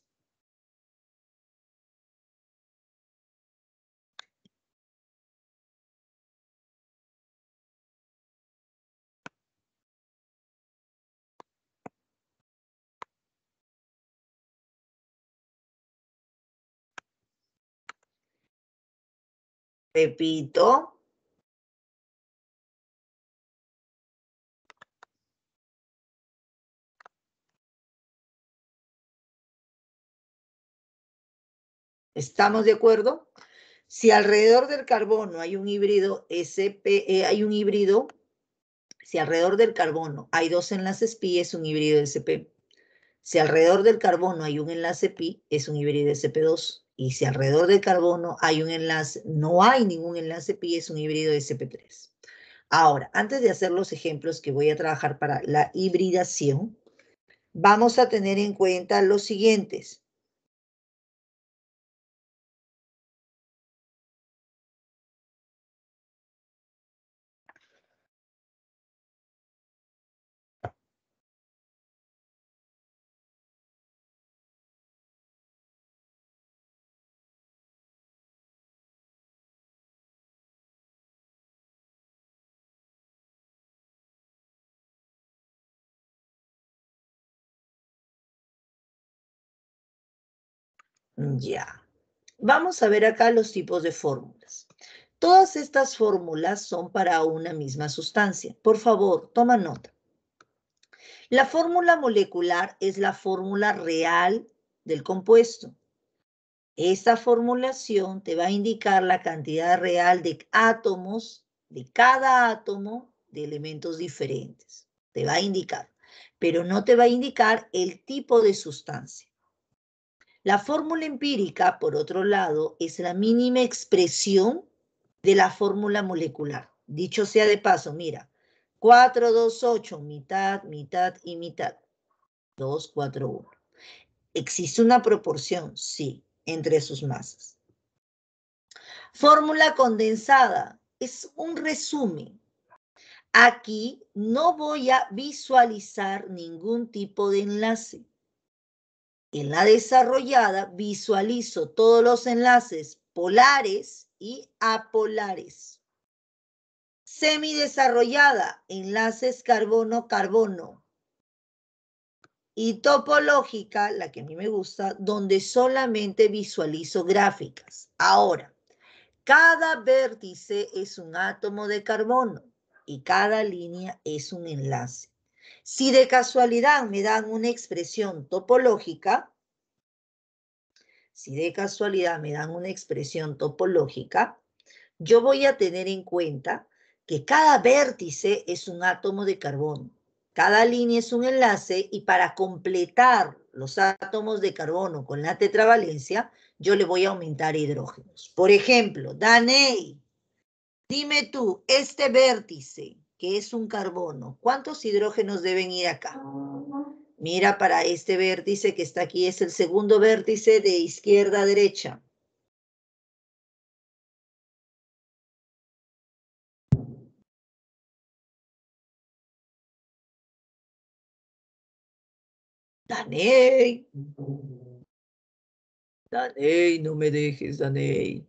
Repito. ¿Estamos de acuerdo? Si alrededor del carbono hay un híbrido SP, e, hay un híbrido, si alrededor del carbono hay dos enlaces pi, es un híbrido SP. Si alrededor del carbono hay un enlace pi, es un híbrido SP2. Y si alrededor del carbono hay un enlace, no hay ningún enlace pi, es un híbrido de sp3. Ahora, antes de hacer los ejemplos que voy a trabajar para la hibridación, vamos a tener en cuenta los siguientes. Ya. Vamos a ver acá los tipos de fórmulas. Todas estas fórmulas son para una misma sustancia. Por favor, toma nota. La fórmula molecular es la fórmula real del compuesto. Esta formulación te va a indicar la cantidad real de átomos, de cada átomo, de elementos diferentes. Te va a indicar, pero no te va a indicar el tipo de sustancia. La fórmula empírica, por otro lado, es la mínima expresión de la fórmula molecular. Dicho sea de paso, mira, 4, 2, 8, mitad, mitad y mitad. 2, 4, 1. Existe una proporción, sí, entre sus masas. Fórmula condensada es un resumen. Aquí no voy a visualizar ningún tipo de enlace. En la desarrollada visualizo todos los enlaces polares y apolares. Semidesarrollada, enlaces carbono-carbono. Y topológica, la que a mí me gusta, donde solamente visualizo gráficas. Ahora, cada vértice es un átomo de carbono y cada línea es un enlace. Si de casualidad me dan una expresión topológica, si de casualidad me dan una expresión topológica, yo voy a tener en cuenta que cada vértice es un átomo de carbono, cada línea es un enlace y para completar los átomos de carbono con la tetravalencia, yo le voy a aumentar hidrógenos. Por ejemplo, Danei, dime tú, este vértice que es un carbono, ¿cuántos hidrógenos deben ir acá? Mira para este vértice que está aquí, es el segundo vértice de izquierda a derecha. Daney. Daney, no me dejes, Daney.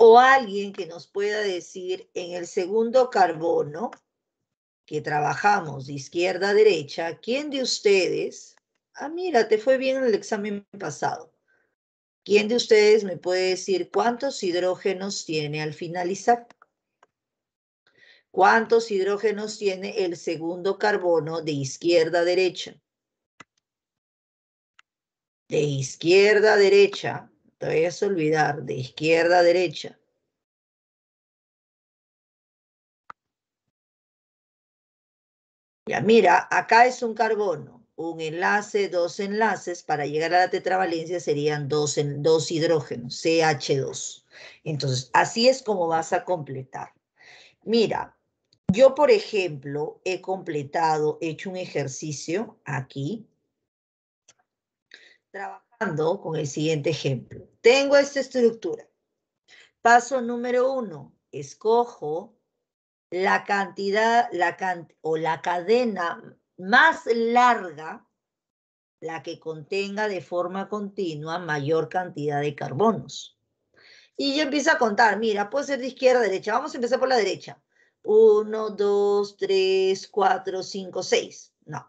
o alguien que nos pueda decir en el segundo carbono que trabajamos de izquierda a derecha, ¿quién de ustedes? Ah, mira, te fue bien el examen pasado. ¿Quién de ustedes me puede decir cuántos hidrógenos tiene al finalizar? ¿Cuántos hidrógenos tiene el segundo carbono de izquierda a derecha? De izquierda a derecha, te voy a olvidar de izquierda a derecha. Ya mira, acá es un carbono, un enlace, dos enlaces, para llegar a la tetravalencia serían dos, dos hidrógenos, CH2. Entonces, así es como vas a completar. Mira, yo, por ejemplo, he completado, he hecho un ejercicio aquí con el siguiente ejemplo. Tengo esta estructura. Paso número uno, escojo la cantidad la o la cadena más larga, la que contenga de forma continua mayor cantidad de carbonos. Y yo empiezo a contar, mira, puede ser de izquierda a derecha. Vamos a empezar por la derecha. Uno, dos, tres, cuatro, cinco, seis. No,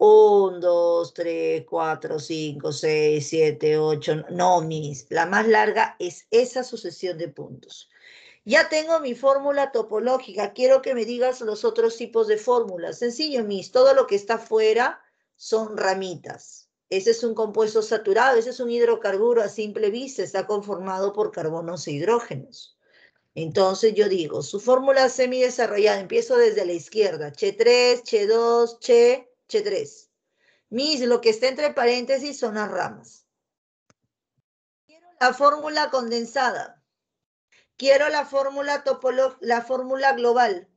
1, 2, 3, 4, 5, 6, 7, 8, no, mis, la más larga es esa sucesión de puntos. Ya tengo mi fórmula topológica, quiero que me digas los otros tipos de fórmulas. Sencillo, mis, todo lo que está afuera son ramitas. Ese es un compuesto saturado, ese es un hidrocarburo a simple vista, está conformado por carbonos e hidrógenos. Entonces yo digo, su fórmula semidesarrollada, empiezo desde la izquierda, Che3, Che2, Che, H3. Mis, lo que está entre paréntesis son las ramas. Quiero la fórmula condensada. Quiero la fórmula la fórmula global.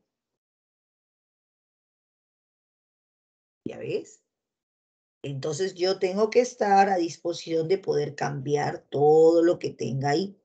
¿Ya ves? Entonces yo tengo que estar a disposición de poder cambiar todo lo que tenga ahí.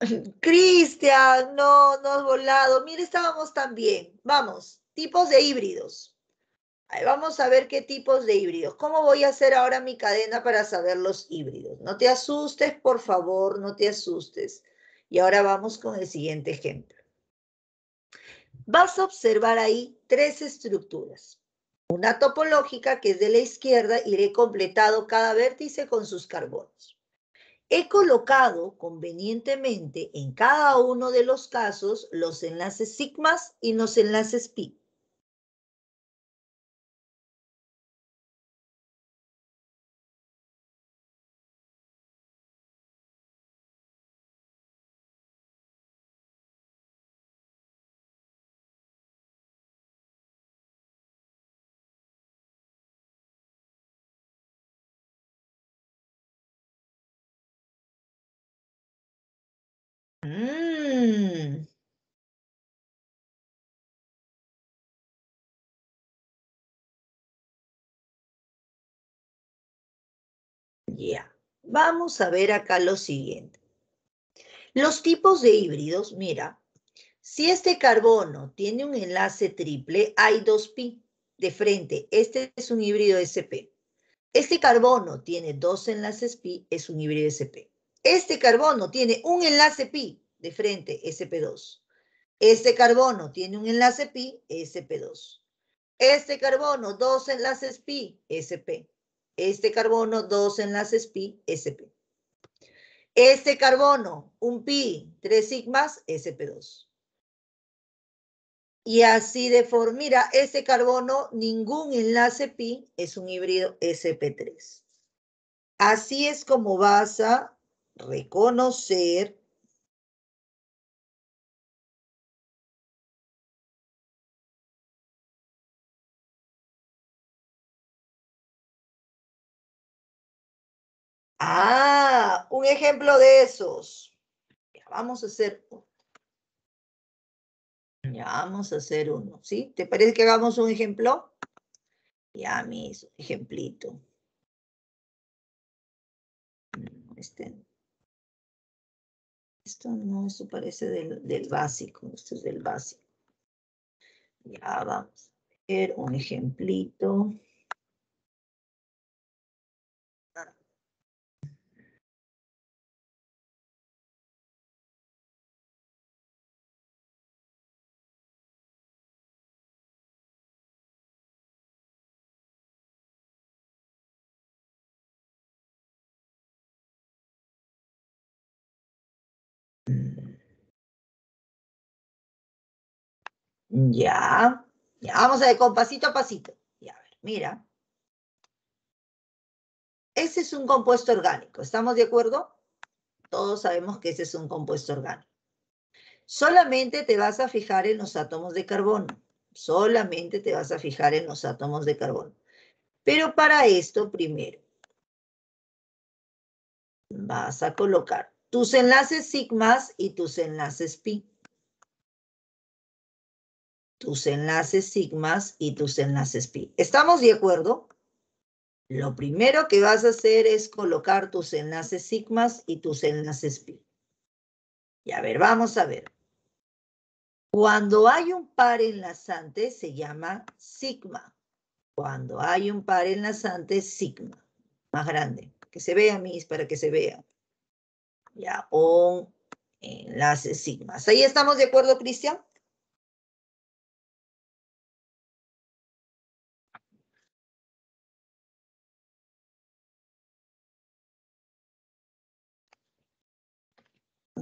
Cristian, no, no has volado. Mira, estábamos tan bien. Vamos, tipos de híbridos. Vamos a ver qué tipos de híbridos. ¿Cómo voy a hacer ahora mi cadena para saber los híbridos? No te asustes, por favor, no te asustes. Y ahora vamos con el siguiente ejemplo. Vas a observar ahí tres estructuras. Una topológica que es de la izquierda iré completado cada vértice con sus carbonos. He colocado convenientemente en cada uno de los casos los enlaces sigmas y los enlaces pi. Vamos a ver acá lo siguiente. Los tipos de híbridos, mira, si este carbono tiene un enlace triple, hay dos pi de frente. Este es un híbrido SP. Este carbono tiene dos enlaces pi, es un híbrido SP. Este carbono tiene un enlace pi de frente, SP2. Este carbono tiene un enlace pi, SP2. Este carbono, dos enlaces pi, SP este carbono, dos enlaces pi, sp. Este carbono, un pi, tres sigmas, sp2. Y así de forma, mira, este carbono, ningún enlace pi es un híbrido sp3. Así es como vas a reconocer Ah, un ejemplo de esos. Ya, vamos a hacer uno. Ya vamos a hacer uno, ¿sí? ¿Te parece que hagamos un ejemplo? Ya, mis ejemplitos. Mm, este. Esto no, esto parece del, del básico, esto es del básico. Ya vamos a hacer un ejemplito. Ya, ya, vamos a ver con pasito a pasito. Ya, ver, mira. Ese es un compuesto orgánico, ¿estamos de acuerdo? Todos sabemos que ese es un compuesto orgánico. Solamente te vas a fijar en los átomos de carbono. Solamente te vas a fijar en los átomos de carbono. Pero para esto, primero, vas a colocar tus enlaces sigmas y tus enlaces pi tus enlaces sigmas y tus enlaces pi. ¿Estamos de acuerdo? Lo primero que vas a hacer es colocar tus enlaces sigmas y tus enlaces pi. Y a ver, vamos a ver. Cuando hay un par enlazante se llama sigma. Cuando hay un par enlazante, sigma. Más grande. Que se vea, mis, para que se vea. Ya, un enlace sigmas. ¿Ahí estamos de acuerdo, Cristian?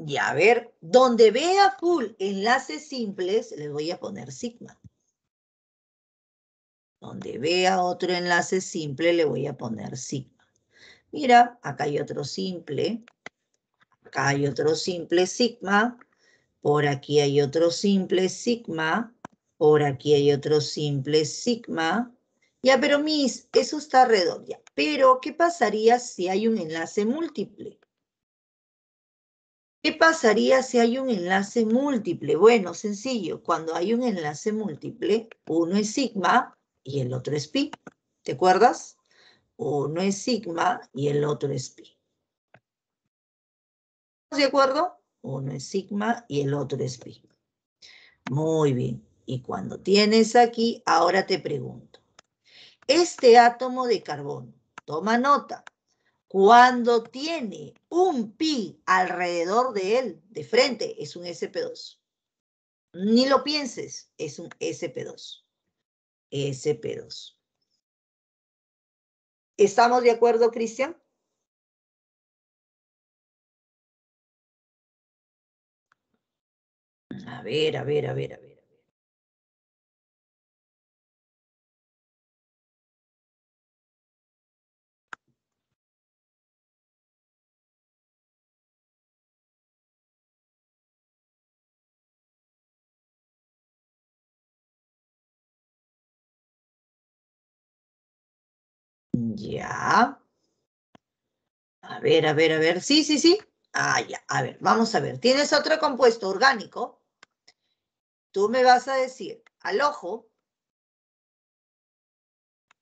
Y a ver, donde vea full enlaces simples, le voy a poner sigma. Donde vea otro enlace simple, le voy a poner sigma. Mira, acá hay otro simple. Acá hay otro simple sigma. Por aquí hay otro simple sigma. Por aquí hay otro simple sigma. Ya, pero mis, eso está redondo. Pero, ¿qué pasaría si hay un enlace múltiple? ¿Qué pasaría si hay un enlace múltiple? Bueno, sencillo, cuando hay un enlace múltiple, uno es sigma y el otro es pi. ¿Te acuerdas? Uno es sigma y el otro es pi. ¿De acuerdo? Uno es sigma y el otro es pi. Muy bien. Y cuando tienes aquí, ahora te pregunto. Este átomo de carbono, toma nota, cuando tiene un pi alrededor de él, de frente, es un SP2. Ni lo pienses, es un SP2. SP2. ¿Estamos de acuerdo, Cristian? A ver, a ver, a ver, a ver. Ya. A ver, a ver, a ver. Sí, sí, sí. Ah, ya. A ver, vamos a ver. Tienes otro compuesto orgánico. Tú me vas a decir, al ojo,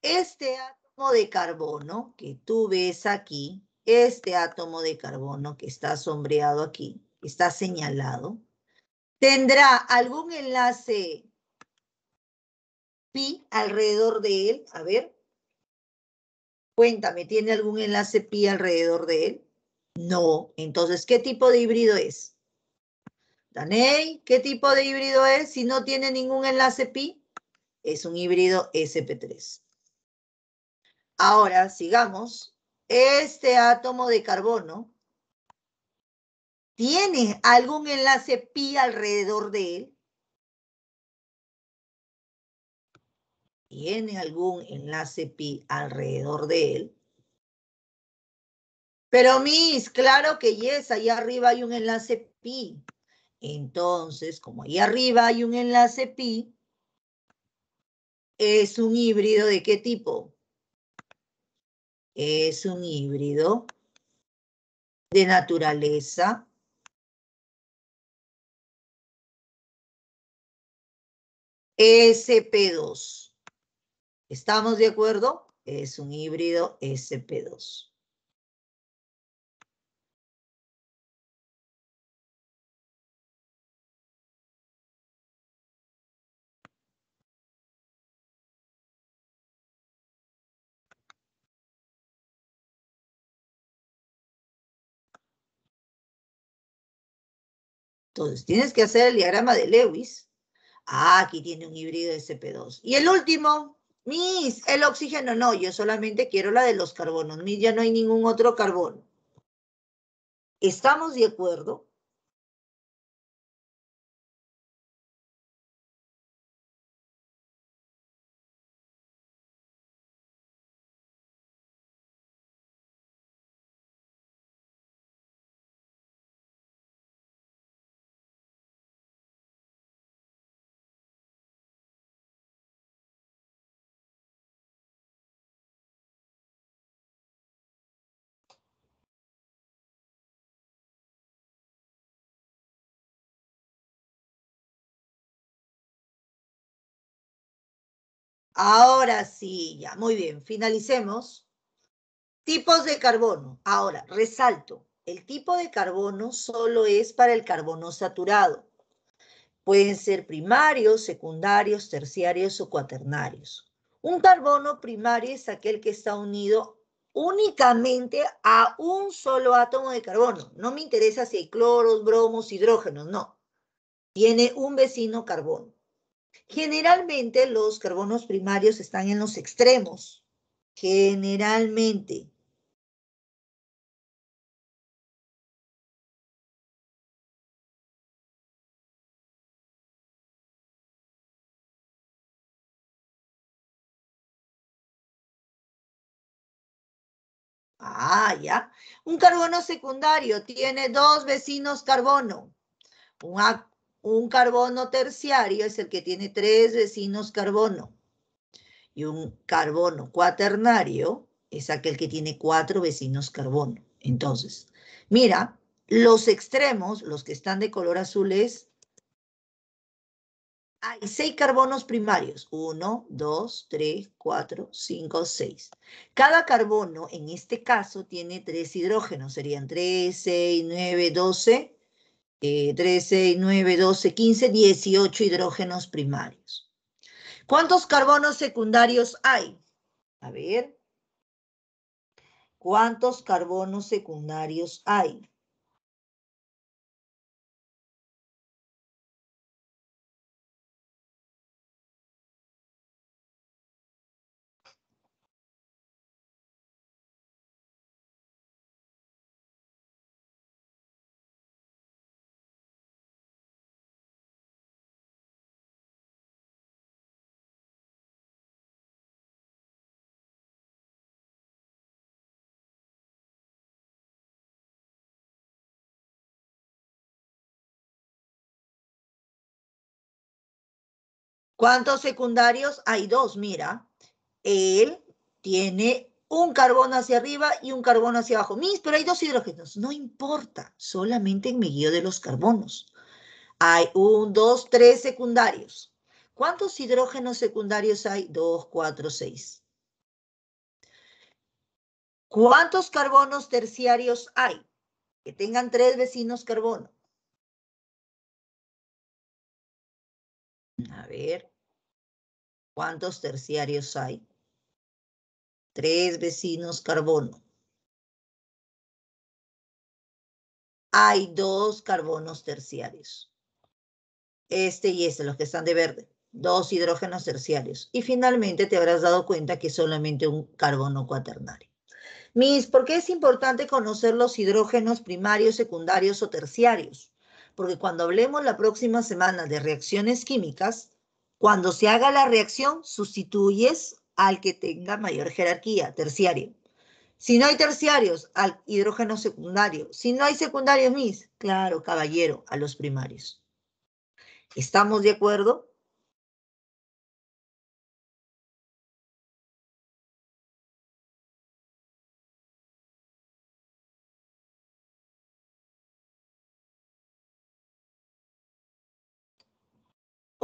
este átomo de carbono que tú ves aquí, este átomo de carbono que está sombreado aquí, está señalado, tendrá algún enlace pi alrededor de él. A ver, Cuéntame, ¿tiene algún enlace pi alrededor de él? No. Entonces, ¿qué tipo de híbrido es? Daney, ¿qué tipo de híbrido es si no tiene ningún enlace pi? Es un híbrido sp3. Ahora, sigamos. Este átomo de carbono tiene algún enlace pi alrededor de él. tiene algún enlace pi alrededor de él. Pero mis, claro que yes, ahí arriba hay un enlace pi. Entonces, como ahí arriba hay un enlace pi, es un híbrido de qué tipo? Es un híbrido de naturaleza SP2. ¿Estamos de acuerdo? Es un híbrido SP2. Entonces, tienes que hacer el diagrama de Lewis. Ah, aquí tiene un híbrido SP2. Y el último, mis, el oxígeno no, yo solamente quiero la de los carbonos. mis, ya no hay ningún otro carbono. Estamos de acuerdo Ahora sí, ya, muy bien, finalicemos. Tipos de carbono. Ahora, resalto, el tipo de carbono solo es para el carbono saturado. Pueden ser primarios, secundarios, terciarios o cuaternarios. Un carbono primario es aquel que está unido únicamente a un solo átomo de carbono. No me interesa si hay cloros, bromos, hidrógenos, no. Tiene un vecino carbono. Generalmente los carbonos primarios están en los extremos. Generalmente. Ah, ya. Un carbono secundario tiene dos vecinos carbono. Un, un carbono terciario es el que tiene tres vecinos carbono. Y un carbono cuaternario es aquel que tiene cuatro vecinos carbono. Entonces, mira, los extremos, los que están de color azul es... Hay seis carbonos primarios. Uno, dos, tres, cuatro, cinco, seis. Cada carbono, en este caso, tiene tres hidrógenos. Serían tres, seis, nueve, doce, 13, 9, 12, 15, 18 hidrógenos primarios. ¿Cuántos carbonos secundarios hay? A ver. ¿Cuántos carbonos secundarios hay? ¿Cuántos secundarios? Hay dos, mira. Él tiene un carbono hacia arriba y un carbono hacia abajo. Mis, pero hay dos hidrógenos. No importa, solamente mi guío de los carbonos. Hay un, dos, tres secundarios. ¿Cuántos hidrógenos secundarios hay? Dos, cuatro, seis. ¿Cuántos carbonos terciarios hay? Que tengan tres vecinos carbono. A ver, ¿cuántos terciarios hay? Tres vecinos carbono. Hay dos carbonos terciarios. Este y este, los que están de verde. Dos hidrógenos terciarios. Y finalmente te habrás dado cuenta que es solamente un carbono cuaternario. Mis, ¿por qué es importante conocer los hidrógenos primarios, secundarios o terciarios? porque cuando hablemos la próxima semana de reacciones químicas, cuando se haga la reacción, sustituyes al que tenga mayor jerarquía, terciario. Si no hay terciarios, al hidrógeno secundario. Si no hay secundarios, mis, claro, caballero, a los primarios. ¿Estamos de acuerdo?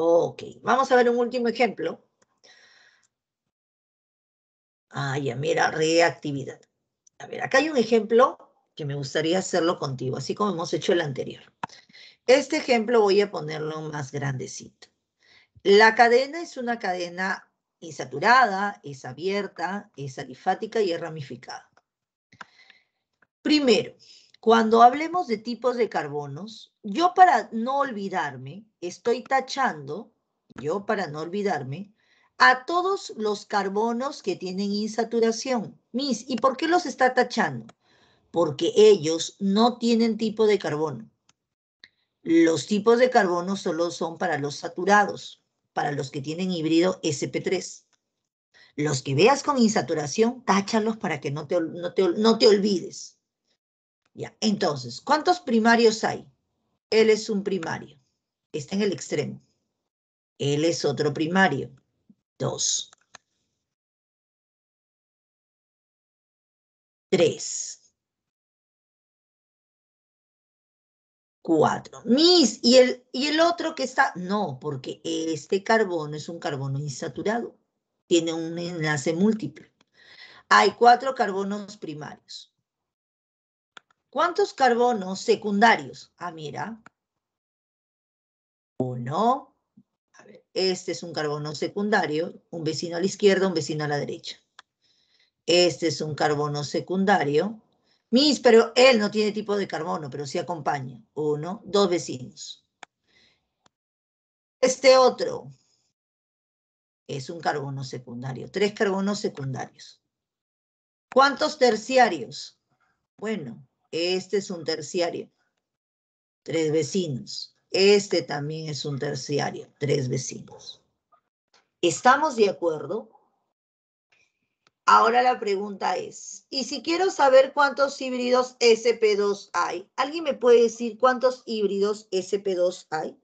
Ok, vamos a ver un último ejemplo. Ah, ya, mira, reactividad. A ver, acá hay un ejemplo que me gustaría hacerlo contigo, así como hemos hecho el anterior. Este ejemplo voy a ponerlo más grandecito. La cadena es una cadena insaturada, es abierta, es alifática y es ramificada. Primero, cuando hablemos de tipos de carbonos, yo para no olvidarme, estoy tachando, yo para no olvidarme, a todos los carbonos que tienen insaturación. Mis, ¿y por qué los está tachando? Porque ellos no tienen tipo de carbono. Los tipos de carbono solo son para los saturados, para los que tienen híbrido SP3. Los que veas con insaturación, táchalos para que no te, no te, no te olvides. Ya, entonces, ¿cuántos primarios hay? Él es un primario está en el extremo. Él es otro primario, Dos. Tres. Cuatro. Mis, ¿y el, y el otro que está, no, porque este carbono es un carbono insaturado, tiene un enlace múltiple. Hay cuatro carbonos primarios. ¿Cuántos carbonos secundarios? Ah, mira, uno, este es un carbono secundario, un vecino a la izquierda, un vecino a la derecha. Este es un carbono secundario. Mis, pero él no tiene tipo de carbono, pero sí acompaña. Uno, dos vecinos. Este otro es un carbono secundario. Tres carbonos secundarios. ¿Cuántos terciarios? Bueno, este es un terciario. Tres vecinos. Este también es un terciario, tres vecinos. ¿Estamos de acuerdo? Ahora la pregunta es, ¿y si quiero saber cuántos híbridos SP2 hay? ¿Alguien me puede decir cuántos híbridos SP2 hay?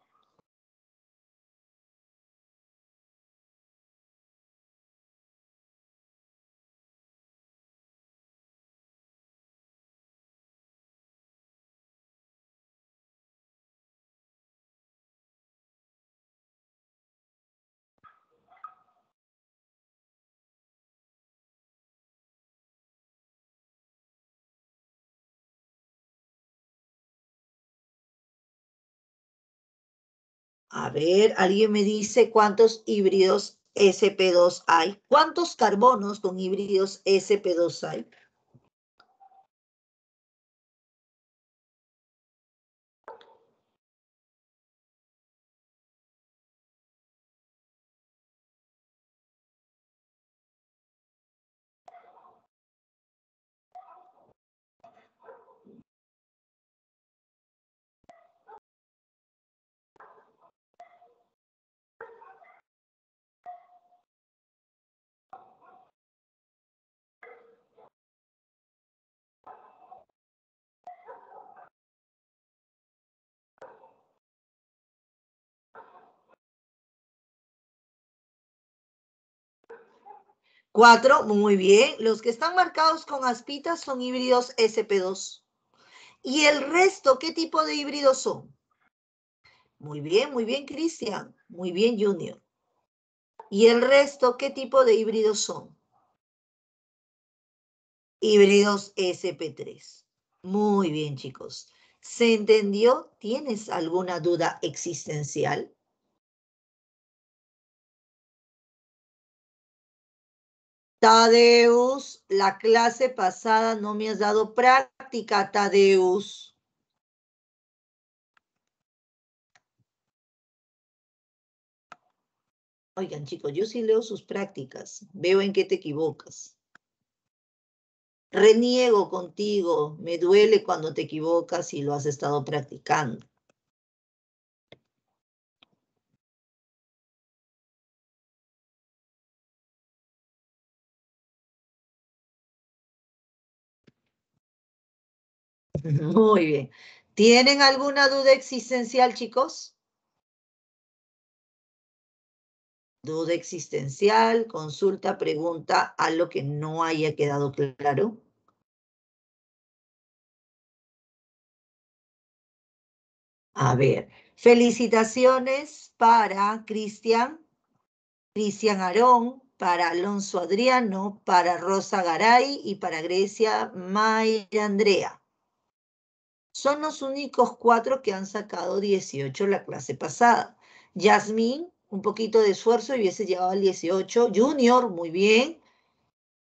A ver, alguien me dice cuántos híbridos SP2 hay. ¿Cuántos carbonos con híbridos SP2 hay? Cuatro, muy bien. Los que están marcados con aspitas son híbridos SP2. ¿Y el resto qué tipo de híbridos son? Muy bien, muy bien, Cristian. Muy bien, Junior. ¿Y el resto qué tipo de híbridos son? Híbridos SP3. Muy bien, chicos. ¿Se entendió? ¿Tienes alguna duda existencial? Tadeus, la clase pasada no me has dado práctica, Tadeus. Oigan, chicos, yo sí leo sus prácticas. Veo en qué te equivocas. Reniego contigo. Me duele cuando te equivocas y lo has estado practicando. Muy bien. ¿Tienen alguna duda existencial, chicos? Duda existencial, consulta, pregunta, algo que no haya quedado claro. A ver, felicitaciones para Cristian, Cristian Arón, para Alonso Adriano, para Rosa Garay y para Grecia Mayra Andrea son los únicos cuatro que han sacado 18 la clase pasada. Yasmín, un poquito de esfuerzo y hubiese llegado al 18. Junior, muy bien.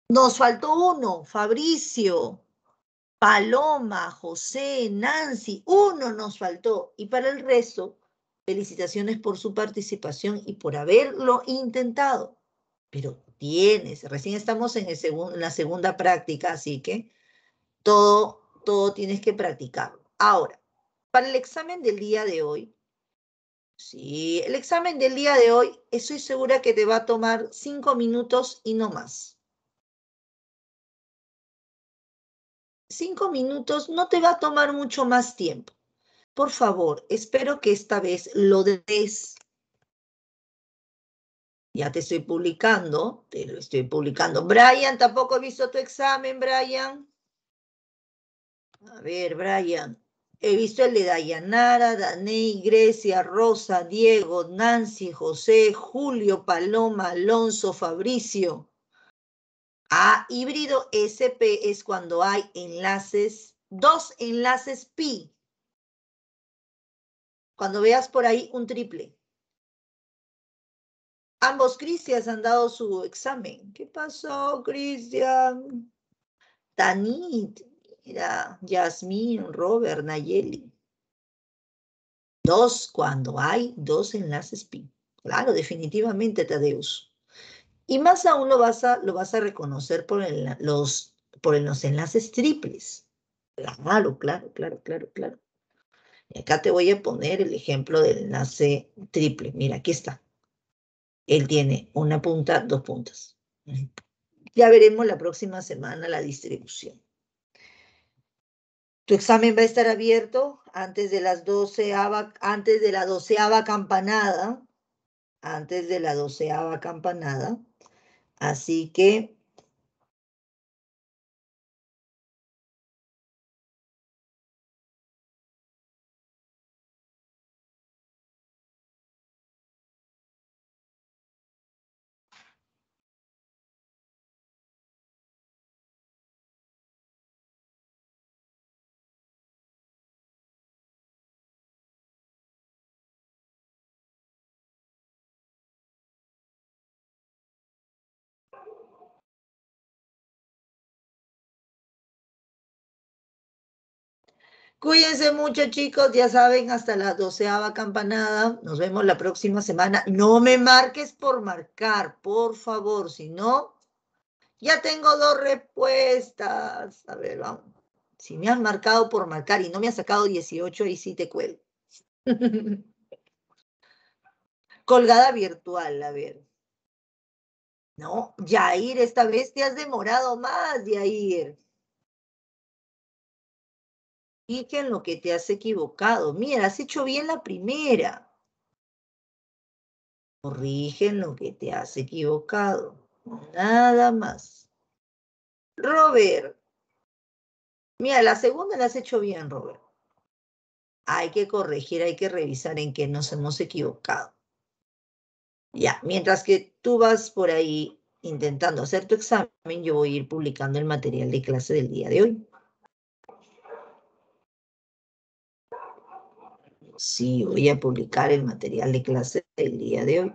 Nos faltó uno, Fabricio, Paloma, José, Nancy, uno nos faltó. Y para el resto, felicitaciones por su participación y por haberlo intentado. Pero tienes, recién estamos en, en la segunda práctica, así que todo, todo tienes que practicar. Ahora, para el examen del día de hoy, sí, el examen del día de hoy estoy segura que te va a tomar cinco minutos y no más. Cinco minutos no te va a tomar mucho más tiempo. Por favor, espero que esta vez lo des. Ya te estoy publicando, te lo estoy publicando. Brian, tampoco he visto tu examen, Brian. A ver, Brian. He visto el de Dayanara, Daney, Grecia, Rosa, Diego, Nancy, José, Julio, Paloma, Alonso, Fabricio. A híbrido SP es cuando hay enlaces, dos enlaces pi. Cuando veas por ahí un triple. Ambos Cristias han dado su examen. ¿Qué pasó, Cristian? Tanit, era Yasmin, Robert, Nayeli. Dos cuando hay dos enlaces PIN. Claro, definitivamente, Tadeus. Y más aún lo vas a, lo vas a reconocer por, los, enlaces triples. Claro, claro, claro, claro, claro. acá te voy a poner el ejemplo del enlace triple. Mira, aquí está. Él tiene una punta, dos puntas. Ya veremos la próxima semana la distribución. Tu examen va a estar abierto antes de las doceava, antes de la doceava campanada, antes de la doceava campanada. Así que Cuídense mucho, chicos. Ya saben, hasta la doceava campanada. Nos vemos la próxima semana. No me marques por marcar, por favor. Si no, ya tengo dos respuestas. A ver, vamos. Si me has marcado por marcar y no me has sacado 18, y sí te cuelgo. Colgada virtual, a ver. No, Yair, esta vez te has demorado más, Yair corrigen lo que te has equivocado. Mira, has hecho bien la primera. corrigen lo que te has equivocado. Nada más. Robert. Mira, la segunda la has hecho bien, Robert. Hay que corregir, hay que revisar en qué nos hemos equivocado. Ya, mientras que tú vas por ahí intentando hacer tu examen, yo voy a ir publicando el material de clase del día de hoy. sí, voy a publicar el material de clase del día de hoy.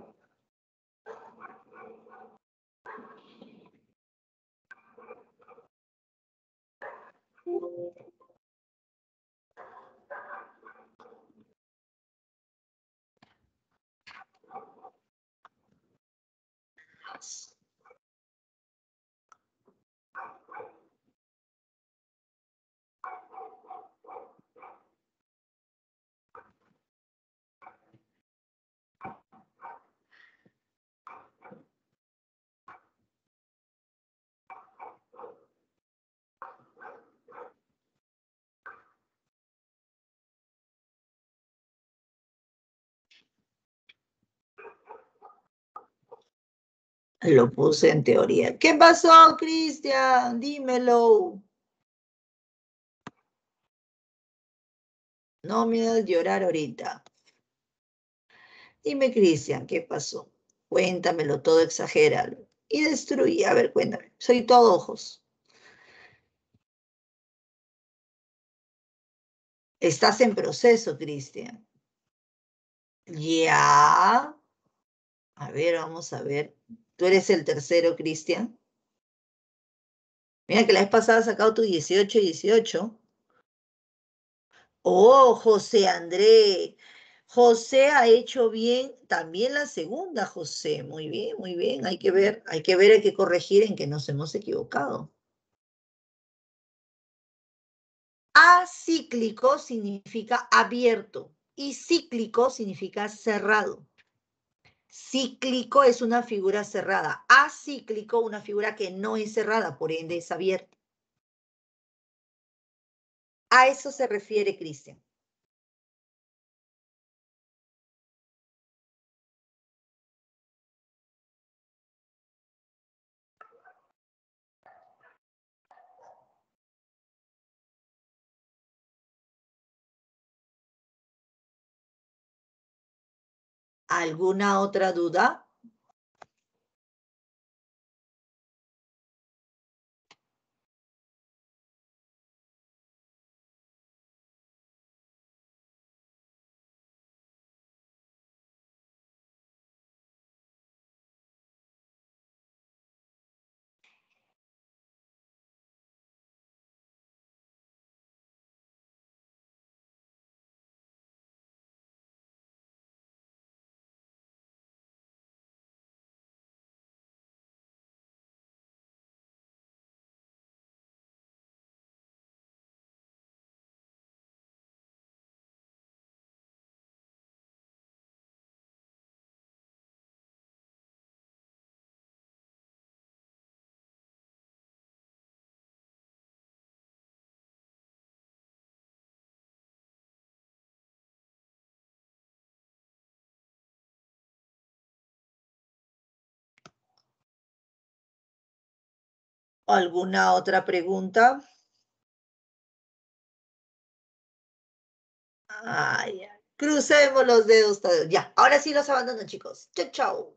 Lo puse en teoría. ¿Qué pasó, Cristian? Dímelo. No me hagas llorar ahorita. Dime, Cristian, ¿qué pasó? Cuéntamelo todo, exagéralo. Y destruí. A ver, cuéntame. Soy todo ojos. Estás en proceso, Cristian. Ya. A ver, vamos a ver. Tú eres el tercero, Cristian. Mira que la vez pasada has sacado tu 18 y 18. Oh, José André. José ha hecho bien también la segunda, José. Muy bien, muy bien. Hay que ver, hay que ver, hay que corregir en que nos hemos equivocado. Acíclico significa abierto y cíclico significa cerrado. Cíclico es una figura cerrada. Acíclico, una figura que no es cerrada, por ende es abierta. A eso se refiere Cristian. ¿Alguna otra duda? ¿Alguna otra pregunta? Ay, crucemos los dedos Ya, ahora sí los abandono, chicos. Chau, chau.